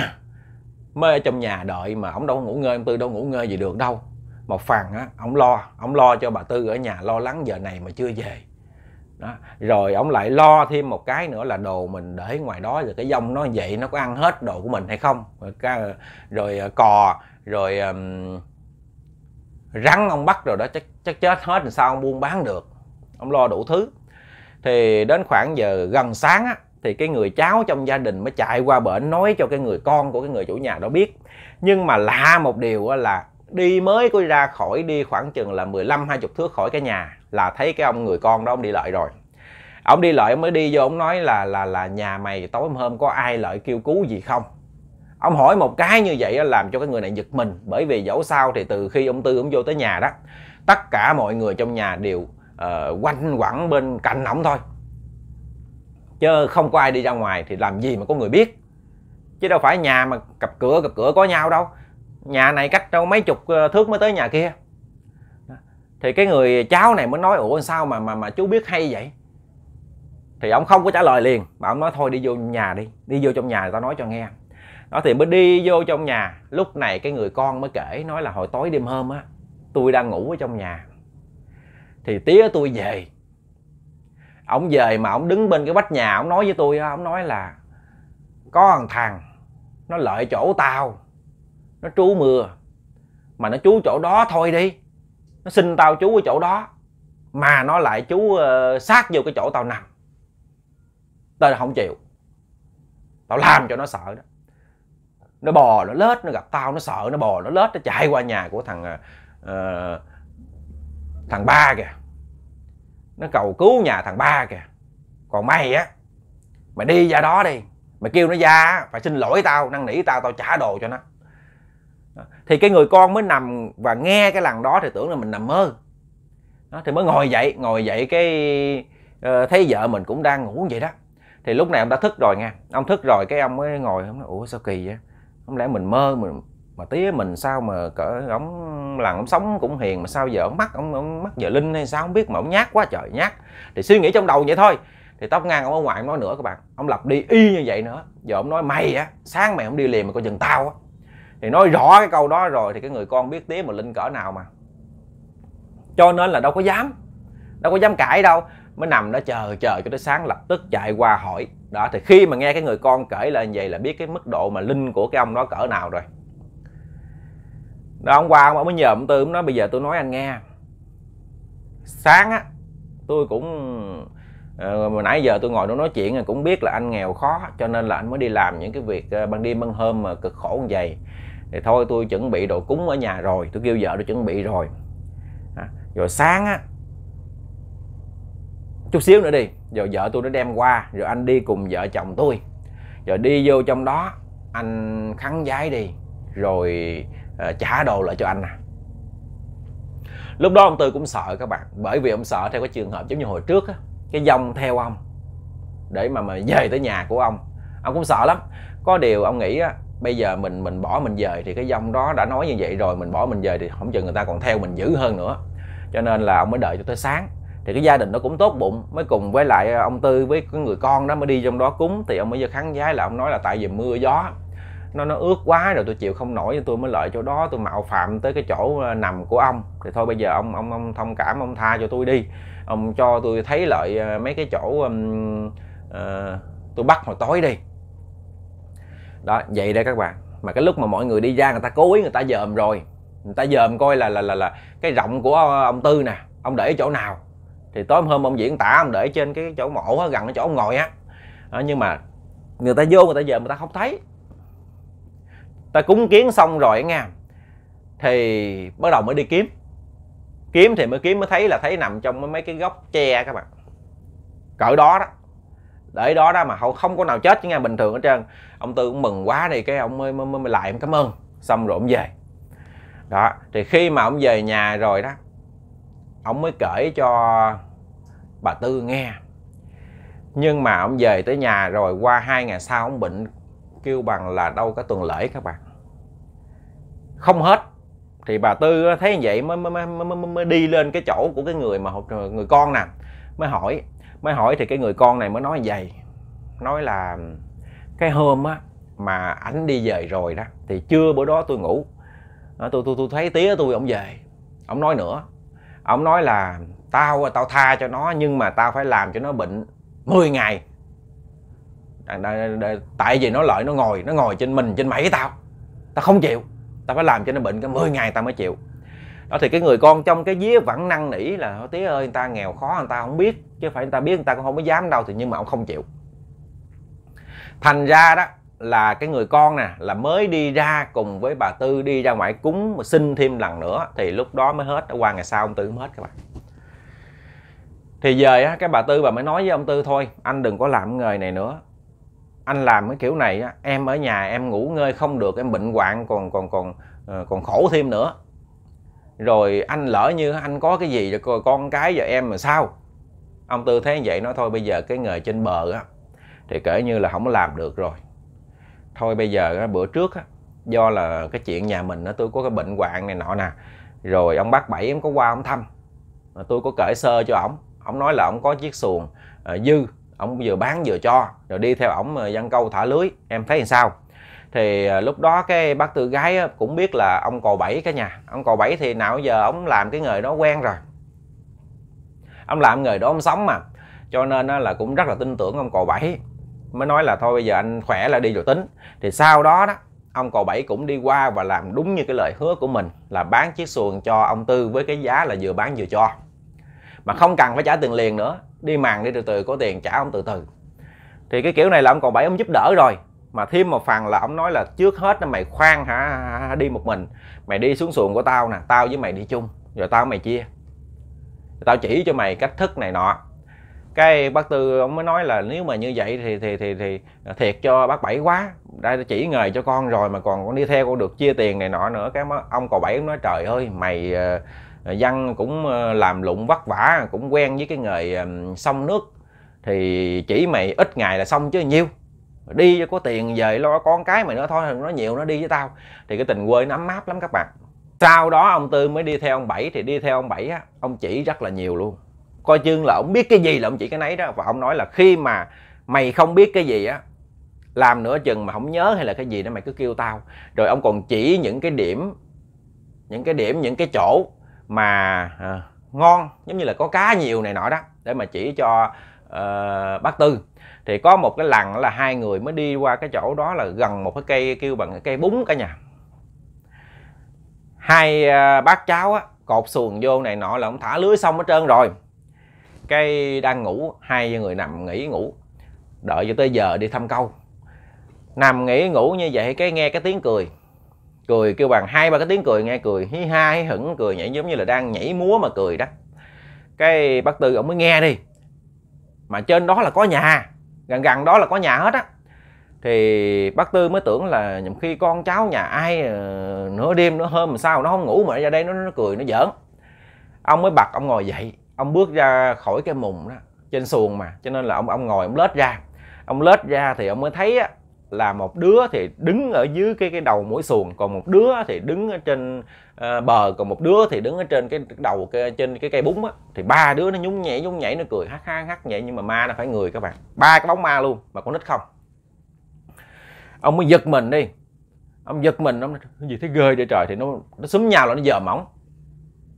mới ở trong nhà đợi mà ông đâu ngủ ngơi ông tư đâu ngủ ngơi gì được đâu một phần á ông lo ông lo cho bà tư ở nhà lo lắng giờ này mà chưa về đó. rồi ông lại lo thêm một cái nữa là đồ mình để ngoài đó rồi cái dông nó vậy nó có ăn hết đồ của mình hay không rồi, rồi ờ, cò rồi um, rắn ông bắt rồi đó chắc chắc chết hết thì sao ông buôn bán được ông lo đủ thứ thì đến khoảng giờ gần sáng á thì cái người cháu trong gia đình mới chạy qua bển nói cho cái người con của cái người chủ nhà đó biết nhưng mà lạ một điều là đi mới có ra khỏi đi khoảng chừng là 15 20 thước khỏi cái nhà là thấy cái ông người con đó ông đi lợi rồi ông đi lợi mới đi vô ông nói là là là nhà mày tối hôm có ai lợi kêu cứu gì không ông hỏi một cái như vậy làm cho cái người này giật mình bởi vì dẫu sao thì từ khi ông tư ông vô tới nhà đó tất cả mọi người trong nhà đều uh, quanh quẩn bên cạnh ổng thôi chứ không có ai đi ra ngoài thì làm gì mà có người biết chứ đâu phải nhà mà cặp cửa cặp cửa có nhau đâu nhà này cách đâu mấy chục ờ, thước mới tới nhà kia thì cái người cháu này mới nói ủa sao mà mà mà chú biết hay vậy thì ông không có trả lời liền mà ông nói thôi đi vô nhà đi đi vô trong nhà tao nói cho nghe đó thì mới đi vô trong nhà lúc này cái người con mới kể nói là hồi tối đêm hôm á tôi đang ngủ ở trong nhà thì tía tôi về ông về mà ông đứng bên cái vách nhà ông nói với tôi ông nói là có thằng thằng nó lợi chỗ tao nó trú mưa mà nó chú chỗ đó thôi đi nó xin tao chú ở chỗ đó mà nó lại chú uh, ờ, sát vô cái chỗ tao nằm tao không chịu tao làm cho nó sợ đó nó bò nó lết nó gặp tao nó sợ nó bò nó lết nó chạy qua nhà của thằng uh, thằng ba kìa nó cầu cứu nhà thằng ba kìa còn mày á mày đi ra đó đi mày kêu nó ra phải xin lỗi tao năn nỉ tao tao trả đồ cho nó thì cái người con mới nằm và nghe cái làng đó thì tưởng là mình nằm mơ đó, thì mới ngồi dậy ngồi dậy cái ờ, thấy vợ mình cũng đang ngủ vậy đó thì lúc này ông đã thức rồi nha ông thức rồi cái ông mới ngồi ông nói ủa sao kỳ vậy không lẽ mình mơ mình mà tí mình sao mà cỡ ổng làng ổng sống cũng hiền mà sao giờ ổng mắc ổng ổng mắc giờ linh hay sao không biết mà ổng nhát quá trời nhát thì suy nghĩ trong đầu vậy thôi thì tóc ngang ông ở ngoài ông nói nữa các bạn ông lặp đi y như vậy nữa giờ ông nói mày á sáng mày không đi liền mà coi chừng tao á thì nói rõ cái câu đó rồi thì cái người con biết tiếng mà linh cỡ nào mà cho nên là đâu có dám đâu có dám cãi đâu mới nằm đó chờ chờ cho tới sáng lập tức chạy qua hỏi đó thì khi mà nghe cái người con kể là như vậy là biết cái mức độ mà linh của cái ông đó cỡ nào rồi đó hôm qua ông mới nhờ ông tư ông nói bây giờ tôi nói anh nghe sáng á tôi cũng Ờ, mà nãy giờ tôi ngồi đó nói chuyện cũng biết là anh nghèo khó cho nên là anh mới đi làm những cái việc ờ, ban đêm ban hôm mà cực khổ như vậy thì thôi tôi chuẩn bị đồ cúng ở nhà rồi tôi kêu vợ tôi chuẩn bị rồi à, rồi sáng á chút xíu nữa đi rồi vợ tôi nó đem qua rồi anh đi cùng vợ chồng tôi rồi đi vô trong đó anh khắn giái đi rồi uh, trả đồ lại cho anh à lúc đó ông tư cũng sợ các bạn bởi vì ông sợ theo cái trường hợp giống như hồi trước á cái dòng theo ông để mà mà về tới nhà của ông ông cũng sợ lắm có điều ông nghĩ á bây giờ mình mình bỏ mình về thì cái dòng đó đã nói như vậy rồi mình bỏ mình về thì không chừng người ta còn theo mình dữ hơn nữa cho nên là ông mới đợi cho tới sáng thì cái gia đình nó cũng tốt bụng mới cùng với lại ông tư với cái người con đó mới đi trong đó cúng thì ông mới vô kháng giá là ông nói là tại vì mưa gió nó nó ướt quá rồi tôi chịu không nổi tôi mới lợi chỗ đó tôi mạo phạm tới cái chỗ ờ, nằm của ông thì thôi bây giờ ông ông ông thông cảm ông tha cho tôi đi ông cho tôi thấy lại à, mấy cái chỗ um, uh, tôi bắt hồi tối đi đó vậy đây các bạn mà cái lúc mà mọi người đi ra người ta cố ý người ta dòm rồi người ta dòm coi là là là là cái rộng của à, ông tư nè ông để chỗ nào thì tối hôm ông diễn tả ông để trên cái chỗ mộ á gần cái chỗ ông ngồi á đó, nhưng mà người ta vô người ta dòm người ta không thấy ta cúng kiến xong rồi nghe thì bắt đầu mới đi kiếm kiếm thì mới kiếm mới thấy là thấy nằm trong mấy cái góc tre các bạn cỡ đó đó để đó đó mà không không có nào chết nha bình thường hết trơn ông tư cũng mừng quá đi cái ông mới, mới, mới lại em cảm ơn xong rồi ông về đó thì khi mà ông về nhà rồi đó ông mới kể cho bà tư nghe nhưng mà ông về tới nhà rồi qua hai ngày sau ông bệnh kêu bằng là đâu cả tuần lễ các bạn không hết thì bà tư thấy như vậy mới mới, mới, mới, mới đi lên cái chỗ của cái người mà người con nè mới hỏi mới hỏi thì cái người con này mới nói vậy nói là cái hôm á mà ảnh đi về rồi đó thì trưa bữa đó tôi ngủ à, tôi tôi tôi thấy tía tôi ông về ông nói nữa ông nói là tao tao tha cho nó nhưng mà tao phải làm cho nó bệnh 10 ngày tại vì nó lợi nó ngồi nó ngồi trên mình trên mày tao tao không chịu ta phải làm cho nó bệnh cả 10 ngày ta mới chịu đó thì cái người con trong cái vía vẫn năn nỉ là nói tía ơi người ta nghèo khó người ta không biết chứ phải người ta biết người ta cũng không có dám đâu thì nhưng mà ông không chịu thành ra đó là cái người con nè là mới đi ra cùng với bà tư đi ra ngoại cúng mà xin thêm lần nữa thì lúc đó mới hết qua ngày sau ông tư mới hết các bạn thì giờ á cái bà tư bà mới nói với ông tư thôi anh đừng có làm người này nữa anh làm cái kiểu này á, em ở nhà em ngủ ngơi không được em bệnh hoạn còn còn còn ờ, còn khổ thêm nữa rồi anh lỡ như anh có cái gì rồi con cái và em mà sao ông tư thấy vậy nói thôi bây giờ cái nghề trên bờ á thì kể như là không có làm được rồi thôi bây giờ bữa trước á do là cái chuyện nhà mình nó tôi có cái bệnh hoạn này nọ nè rồi ông bác bảy em có qua ông thăm tôi có kể sơ cho ổng ổng nói là ổng có chiếc xuồng à, dư ổng vừa bán vừa cho rồi đi theo ổng văn ờ, câu thả lưới em thấy làm sao thì ờ, lúc đó cái bác tư gái cũng biết là ông cò bảy cái nhà ông cò bảy thì nào giờ ông làm cái nghề đó quen rồi ông làm nghề đó ông sống mà cho nên là cũng rất là tin tưởng ông cò bảy mới nói là thôi bây giờ anh khỏe là đi rồi tính thì sau đó đó ông cò bảy cũng đi qua và làm đúng như cái lời hứa của mình là bán chiếc xuồng cho ông tư với cái giá là vừa bán vừa cho mà không cần phải trả tiền liền nữa đi màng đi từ từ có tiền trả ông từ từ thì cái kiểu này là ông còn bảy ông giúp đỡ rồi mà thêm một phần là ông nói là trước hết là mày khoan hả đi một mình mày đi xuống xuồng của tao nè tao với mày đi chung rồi tao mày chia tao chỉ cho mày cách thức này nọ cái bác tư ông mới nói là nếu mà như vậy thì thì thì thì thiệt cho bác bảy quá đã chỉ nghề cho con rồi mà còn con đi theo con được chia tiền này nọ nữa cái ông cậu bảy nói trời ơi mày ờ, dân cũng ờ, làm lụng vất vả cũng quen với cái nghề sông nước thì chỉ mày ít ngày là xong chứ nhiêu đi cho có tiền về lo con cái mày nữa thôi nó nhiều nó đi với tao thì cái tình quê nó ấm áp lắm các bạn sau đó ông tư mới đi theo ông bảy thì đi theo ông bảy á ông chỉ rất là nhiều luôn coi chương là ông biết cái gì là ông chỉ cái nấy đó và ông nói là khi mà mày không biết cái gì á làm nữa chừng mà không nhớ hay là cái gì đó mày cứ kêu tao rồi ông còn chỉ những cái điểm những cái điểm những cái chỗ mà à, ngon giống như là có cá nhiều này nọ đó để mà chỉ cho uh, bác tư thì có một cái lần là hai người mới đi qua cái chỗ đó là gần một cái cây kêu bằng cái cây bún cả nhà hai uh, bác cháu á, cột xuồng vô này nọ là ông thả lưới xong hết trơn rồi cây đang ngủ hai người nằm nghỉ ngủ đợi cho tới giờ đi thăm câu nằm nghỉ ngủ như vậy cái nghe cái tiếng cười cười kêu bằng hai ba cái tiếng cười nghe cười hí ha hí hửng cười nhảy giống như là đang nhảy múa mà cười đó cái bác tư ông mới nghe đi mà trên đó là có nhà gần gần đó là có nhà hết á thì bác tư mới tưởng là nhầm khi con cháu nhà ai ờ, nửa đêm nửa hôm mà sao nó không ngủ mà ra đây nó, nó cười nó giỡn ông mới bật ông ngồi dậy ông bước ra khỏi cái mùng đó trên xuồng mà cho nên là ông ông ngồi ông lết ra ông lết ra thì ông mới thấy á, là một đứa thì đứng ở dưới cái cái đầu mũi xuồng còn một đứa thì đứng ở trên uh, bờ còn một đứa thì đứng ở trên cái đầu cái, trên cái cây bún á thì ba đứa nó nhún nhảy nhún nhảy nó cười hát hát hát nhảy nhưng mà ma nó phải người các bạn ba cái bóng ma luôn mà con nít không ông mới giật mình đi ông giật mình ông gì thấy ghê vậy trời thì nó nó súng nhau là nó dòm mỏng,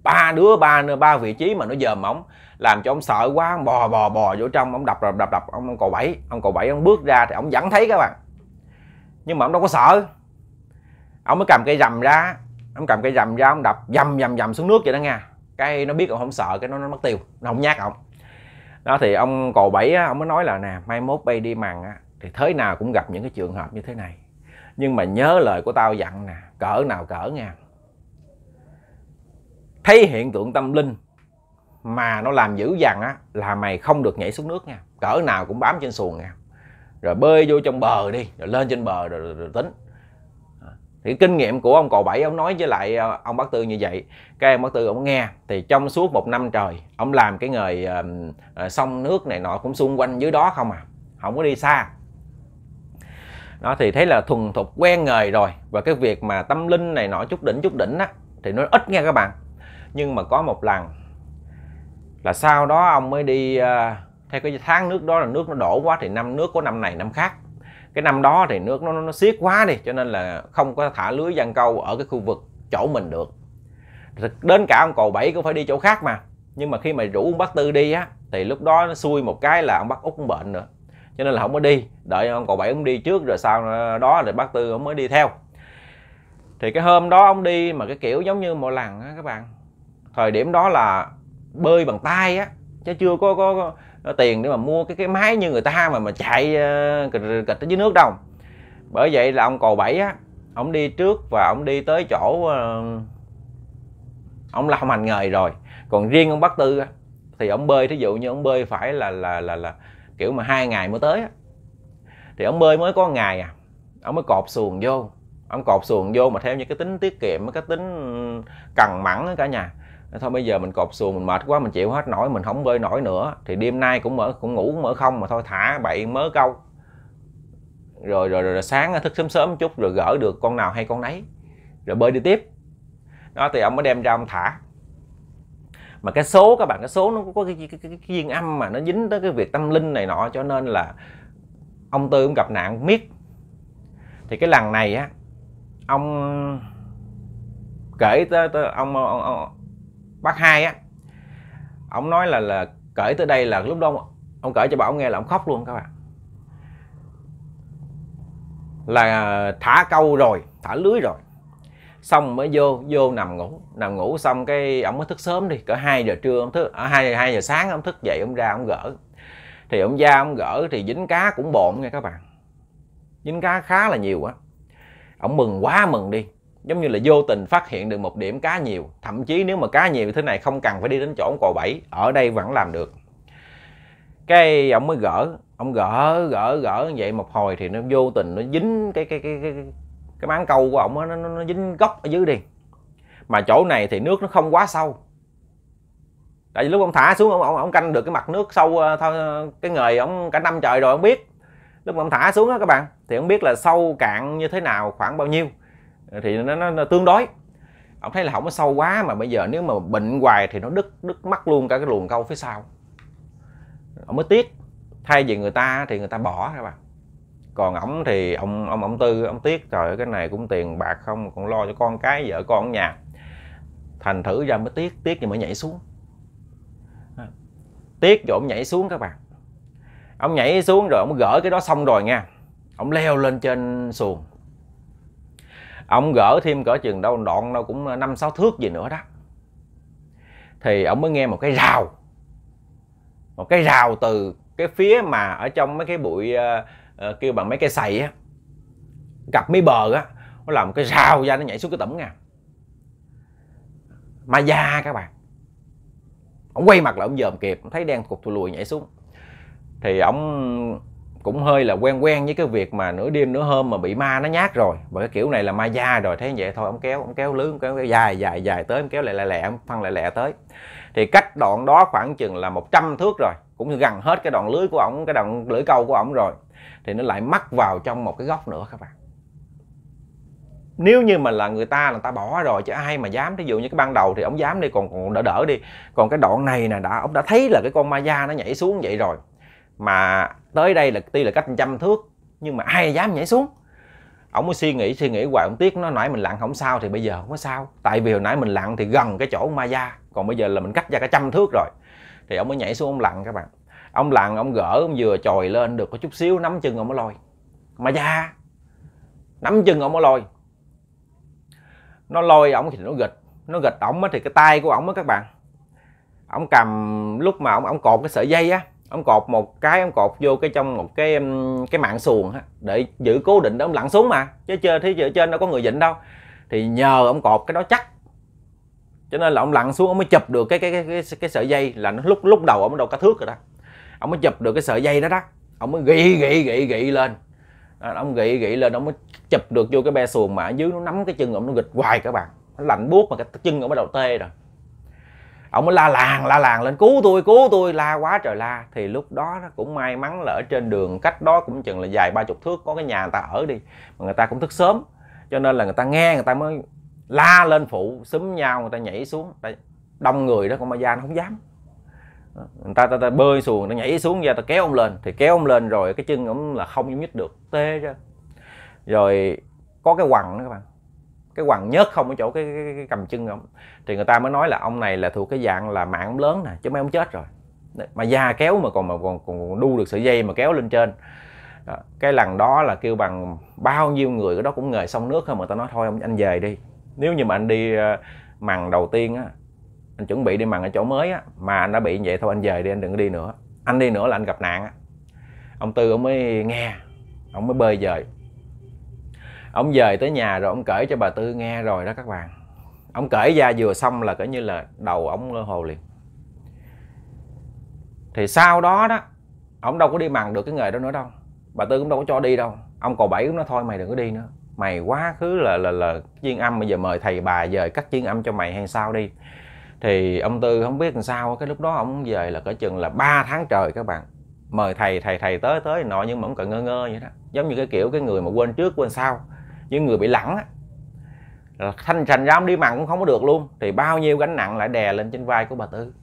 ba đứa ba ba vị trí mà nó dòm mỏng làm cho ông sợ quá ông bò bò bò vô trong ông đập đập đập, ông, ông cầu bẫy ông cầu bảy ông bước ra thì ông vẫn thấy các bạn nhưng mà ông đâu có sợ ông mới cầm cây rầm ra ông cầm cây rầm ra ông đập dầm dầm dầm xuống nước vậy đó nha cái nó biết ông không sợ cái nó nó mất tiêu nó không nhát ông đó thì ông cò bảy á, ông mới nói là nè mai mốt bay đi màng á thì thế nào cũng gặp những cái trường hợp như thế này nhưng mà nhớ lời của tao dặn nè cỡ nào cỡ nha thấy hiện tượng tâm linh mà nó làm dữ dằn á là mày không được nhảy xuống nước nha cỡ nào cũng bám trên xuồng nha rồi bơi vô trong bờ đi rồi lên trên bờ rồi, rồi, rồi tính à, thì kinh nghiệm của ông cò bảy ông nói với lại à, ông bác tư như vậy các em bác tư ông nghe thì trong suốt một năm trời ông làm cái nghề uh, sông nước này nọ cũng xung quanh dưới đó không à không có đi xa nó thì thấy là thuần thục quen nghề rồi và cái việc mà tâm linh này nọ chút đỉnh chút đỉnh á thì nó ít nghe các bạn nhưng mà có một lần là sau đó ông mới đi uh, theo cái tháng nước đó là nước nó đổ quá thì năm nước có năm này năm khác cái năm đó thì nước nó nó xiết quá đi cho nên là không có thả lưới giăng câu ở cái khu vực chỗ mình được đến cả ông cầu bảy cũng phải đi chỗ khác mà nhưng mà khi mà rủ ông bác tư đi á thì lúc đó nó xui một cái là ông bác út cũng bệnh nữa cho nên là không có đi đợi ông cậu bảy ông đi trước rồi sau đó rồi bác tư ông mới đi theo thì cái hôm đó ông đi mà cái kiểu giống như mọi lần á các bạn thời điểm đó là bơi bằng tay á chứ chưa có có, có tiền để mà mua cái cái máy như người ta mà mà chạy uh, kịch, kịch ở dưới nước đâu bởi vậy là ông cầu bảy á ông đi trước và ông đi tới chỗ uh, ông làm hành nghề rồi còn riêng ông bắc tư á, thì ông bơi thí dụ như ông bơi phải là là là là kiểu mà hai ngày mới tới á. thì ông bơi mới có ngày à ông mới cột xuồng vô ông cột xuồng vô mà theo như cái tính tiết kiệm cái tính ừ, cần mẫn cả nhà thôi bây giờ mình cột xuồng mình mệt quá mình chịu hết nổi mình không bơi nổi nữa thì đêm nay cũng mở cũng ngủ cũng mở không mà thôi thả bậy mớ câu rồi rồi, rồi, rồi sáng thức sớm sớm chút rồi gỡ được con nào hay con nấy rồi bơi đi tiếp đó thì ông mới đem ra ông thả mà cái số các bạn cái số nó có cái, cái, cái, cái duyên âm mà nó dính tới cái việc tâm linh này nọ cho nên là ông tư cũng gặp nạn miết thì cái lần này á ông kể tới, tới ông, ông, ông bác hai á ông nói là là cởi tới đây là lúc đó ông cởi cho bà ông nghe là ông khóc luôn các bạn là thả câu rồi thả lưới rồi xong mới vô vô nằm ngủ nằm ngủ xong cái ông mới thức sớm đi cỡ 2 giờ trưa ông thức ở à, hai hai giờ sáng ông thức dậy ông ra ông gỡ thì ông ra ông gỡ thì dính cá cũng bộn nha các bạn dính cá khá là nhiều á ông mừng quá mừng đi giống như là vô tình phát hiện được một điểm cá nhiều thậm chí nếu mà cá nhiều như thế này không cần phải đi đến chỗ ông cò bảy ở đây vẫn làm được cái ông mới gỡ ông gỡ gỡ gỡ như vậy một hồi thì nó vô tình nó dính cái cái cái cái cái máng câu của ông nó, nó, nó dính gốc ở dưới đi mà chỗ này thì nước nó không quá sâu tại vì lúc ông thả xuống ông, ông, ông canh được cái mặt nước sâu ờ, thôi cái nghề ông cả năm trời rồi ông biết lúc mà ông thả xuống á các bạn thì ông biết là sâu cạn như thế nào khoảng bao nhiêu thì nó, nó, nó tương đối ông thấy là không có sâu quá mà bây giờ nếu mà bệnh hoài thì nó đứt đứt mất luôn cả cái luồng câu phía sau ông mới tiếc thay vì người ta thì người ta bỏ các bạn còn ổng thì ông ông ông tư ông tiếc trời cái này cũng tiền bạc không còn lo cho con cái vợ con ở nhà thành thử ra mới tiếc tiếc thì mới nhảy xuống tiếc rồi ông nhảy xuống các bạn ông nhảy xuống rồi ông gỡ cái đó xong rồi nha ông leo lên trên xuồng ông gỡ thêm cỡ chừng đâu đoạn đâu cũng ờ, năm sáu thước gì nữa đó thì ông mới nghe một cái rào một cái rào từ cái phía mà ở trong mấy cái bụi uh, uh, kêu bằng mấy cây sậy á gặp mấy bờ á nó làm cái rào ra nó nhảy xuống cái tẩm nha ma da các bạn ông quay mặt là ông dòm kịp ông thấy đen cục thù lùi nhảy xuống thì ông cũng hơi là quen quen với cái việc mà nửa đêm nửa hôm mà bị ma nó nhát rồi và cái kiểu này là ma da rồi thế vậy thôi ông kéo ông kéo lưới ông kéo, kéo dài dài dài tới ông kéo lại lại lẹ ông phân lại lẹ tới thì cách đoạn đó khoảng chừng là 100 thước rồi cũng gần hết cái đoạn lưới của ổng cái đoạn lưỡi câu của ổng rồi thì nó lại mắc vào trong một cái góc nữa các bạn nếu như mà là người ta là người ta bỏ rồi chứ ai mà dám thí dụ như cái ban đầu thì ông dám đi còn còn đỡ đỡ đi còn cái đoạn này nè đã ông đã thấy là cái con ma da nó nhảy xuống vậy rồi mà tới đây là tuy là cách trăm thước nhưng mà ai dám nhảy xuống ổng mới suy nghĩ suy nghĩ hoài ông tiếc nó nãy mình lặn không sao thì bây giờ không có sao tại vì hồi nãy mình lặn thì gần cái chỗ ma gia còn bây giờ là mình cách ra cả trăm thước rồi thì ông mới nhảy xuống ông lặn các bạn ông lặn ông gỡ ông vừa chồi lên được có chút xíu nắm chân ông mới lôi ma gia nắm chân ông mới lôi nó lôi ổng thì nó gịch nó gịch ổng thì cái tay của ổng á các bạn ổng cầm lúc mà ổng ổng cột cái sợi dây á ông cột một cái ông cột vô cái trong một cái cái mạng xuồng á để giữ cố định đó ông lặn xuống mà chứ chơi thế ở trên đâu có người dịnh đâu thì nhờ ông cột cái đó chắc cho nên là ông lặn xuống ông mới chụp được cái cái cái cái, cái sợi dây là nó lúc lúc đầu ông đâu cả thước rồi đó ông mới chụp được cái sợi dây đó đó ông mới gị gị gị gị lên à, ông gị gị lên ông mới chụp được vô cái be xuồng mà ở dưới nó nắm cái chân ông nó gịch hoài các bạn nó lạnh buốt mà cái chân ông bắt đầu tê rồi ông mới la làng la làng lên cứu tôi cứu tôi la quá trời la thì lúc đó nó cũng may mắn là ở trên đường cách đó cũng chừng là dài ba chục thước có cái nhà người ta ở đi mà người ta cũng thức sớm cho nên là người ta nghe người ta mới la lên phụ xúm nhau người ta nhảy xuống đông người đó con ma da nó không dám người ta, ta, ta bơi xuồng người ta nhảy xuống ra ta kéo ông lên thì kéo ông lên rồi cái chân ông là không nhúc nhích được tê ra rồi có cái quằn đó các bạn cái quằn nhớt không ở chỗ cái, cái, cái cầm chân không thì người ta mới nói là ông này là thuộc cái dạng là mạng lớn nè chứ mấy ông chết rồi mà già kéo mà còn mà còn, còn đu được sợi dây mà kéo lên trên đó. cái lần đó là kêu bằng bao nhiêu người ở đó cũng ngời sông nước thôi mà tao nói thôi ông anh về đi nếu như mà anh đi ờ, mằng đầu tiên á anh chuẩn bị đi mằng ở chỗ mới á mà anh đã bị vậy thôi anh về đi anh đừng có đi nữa anh đi nữa là anh gặp nạn á ông tư ông mới nghe ông mới bơi dời ông về tới nhà rồi ông cởi cho bà tư nghe rồi đó các bạn ông cởi ra vừa xong là cỡ như là đầu ông lơ hồ liền thì sau đó đó ông đâu có đi mặn được cái nghề đó nữa đâu bà tư cũng đâu có cho đi đâu ông cầu bảy cũng nói thôi mày đừng có đi nữa mày quá khứ là là là chuyên âm bây giờ mời thầy bà về cắt chuyên âm cho mày hay sao đi thì ông tư không biết làm sao cái lúc đó ông về là cỡ chừng là 3 tháng trời các bạn mời thầy thầy thầy tới tới nọ nhưng mà ông còn ngơ ngơ vậy đó giống như cái kiểu cái người mà quên trước quên sau những người bị lẳng thanh trành ra ông đi mặn cũng không có được luôn thì bao nhiêu gánh nặng lại đè lên trên vai của bà tư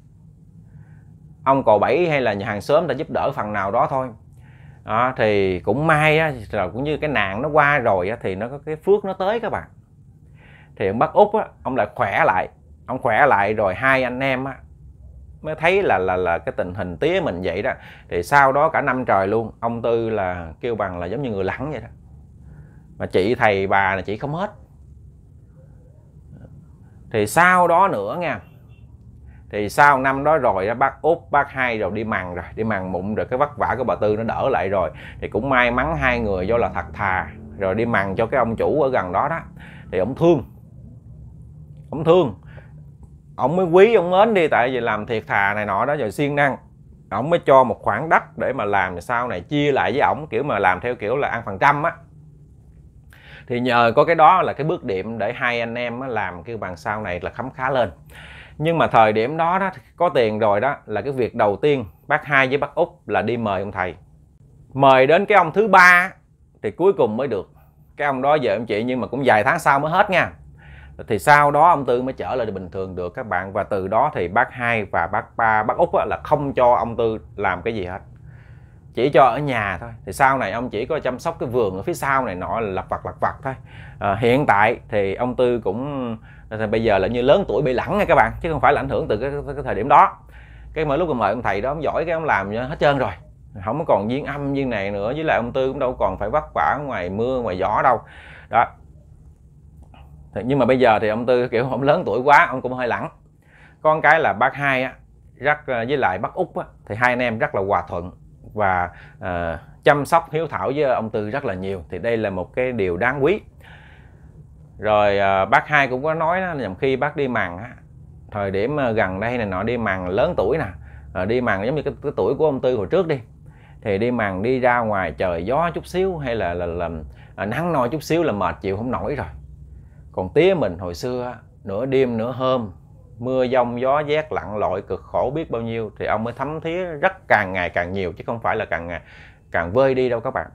ông cò bảy hay là nhà hàng xóm ta giúp đỡ phần nào đó thôi đó, thì cũng may á, là cũng như cái nạn nó qua rồi á, thì nó có cái phước nó tới các bạn thì ông bác út á, ông lại khỏe lại ông khỏe lại rồi hai anh em á, mới thấy là là là cái tình hình tía mình vậy đó thì sau đó cả năm trời luôn ông tư là kêu bằng là giống như người lẳng vậy đó mà chị thầy bà là chị không hết thì sau đó nữa nha thì sau năm đó rồi bác út bác hai rồi đi mằng rồi đi mằng mụn rồi cái vất vả của bà tư nó đỡ lại rồi thì cũng may mắn hai người do là thật thà rồi đi mằng cho cái ông chủ ở gần đó đó thì ông thương ông thương ông mới quý ông mến đi tại vì làm thiệt thà này nọ đó rồi siêng năng ông mới cho một khoản đất để mà làm sau này chia lại với ổng kiểu mà làm theo kiểu là ăn phần trăm á thì nhờ có cái đó là cái bước điểm để hai anh em làm cái bàn sau này là khấm khá lên nhưng mà thời điểm đó đó có tiền rồi đó là cái việc đầu tiên bác hai với bác út là đi mời ông thầy mời đến cái ông thứ ba thì cuối cùng mới được cái ông đó về ông chị nhưng mà cũng vài tháng sau mới hết nha thì sau đó ông tư mới trở lại bình thường được các bạn và từ đó thì bác hai và bác ba bác út là không cho ông tư làm cái gì hết chỉ cho ở nhà thôi thì sau này ông chỉ có chăm sóc cái vườn ở phía sau này nọ là lặt vặt lặt vặt thôi à, hiện tại thì ông tư cũng thì ờ, bây giờ là như lớn tuổi bị lẳng nha các bạn chứ không phải là ảnh hưởng từ cái, cái, cái thời điểm đó cái mà lúc mà mời ông thầy đó ông giỏi cái ông làm hết trơn rồi không có còn viên âm viên này nữa với lại ông tư cũng đâu còn phải vất vả ngoài mưa ngoài gió đâu đó thì, nhưng mà bây giờ thì ông tư kiểu ông lớn tuổi quá ông cũng hơi lẳng con cái là bác hai á rất ờ, với lại bác út á thì hai anh em rất là hòa thuận và à, chăm sóc hiếu thảo với ông tư rất là nhiều thì đây là một cái điều đáng quý rồi à, bác hai cũng có nói là nhầm khi bác đi màng á, thời điểm ờ, gần đây này nọ đi màng lớn tuổi nè à, đi màng giống như cái, cái tuổi của ông tư hồi trước đi thì đi màng đi ra ngoài trời gió chút xíu hay là là, là à, nắng no chút xíu là mệt chịu không nổi rồi còn tía mình hồi xưa nửa đêm nửa hôm mưa dông gió rét lặn lội cực khổ biết bao nhiêu thì ông mới thấm thía rất càng ngày càng nhiều chứ không phải là càng ngày càng vơi đi đâu các bạn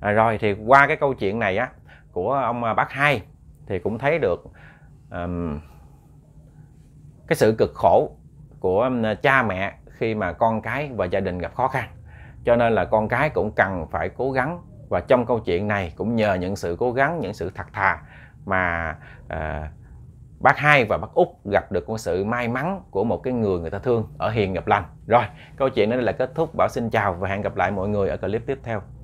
à, rồi thì qua cái câu chuyện này á của ông à, bác hai thì cũng thấy được um, cái sự cực khổ của cha mẹ khi mà con cái và gia đình gặp khó khăn cho nên là con cái cũng cần phải cố gắng và trong câu chuyện này cũng nhờ những sự cố gắng những sự thật thà mà uh, bác hai và bác út gặp được con sự may mắn của một cái người người ta thương ở hiền gặp lành rồi câu chuyện đó là kết thúc bảo xin chào và hẹn gặp lại mọi người ở clip tiếp theo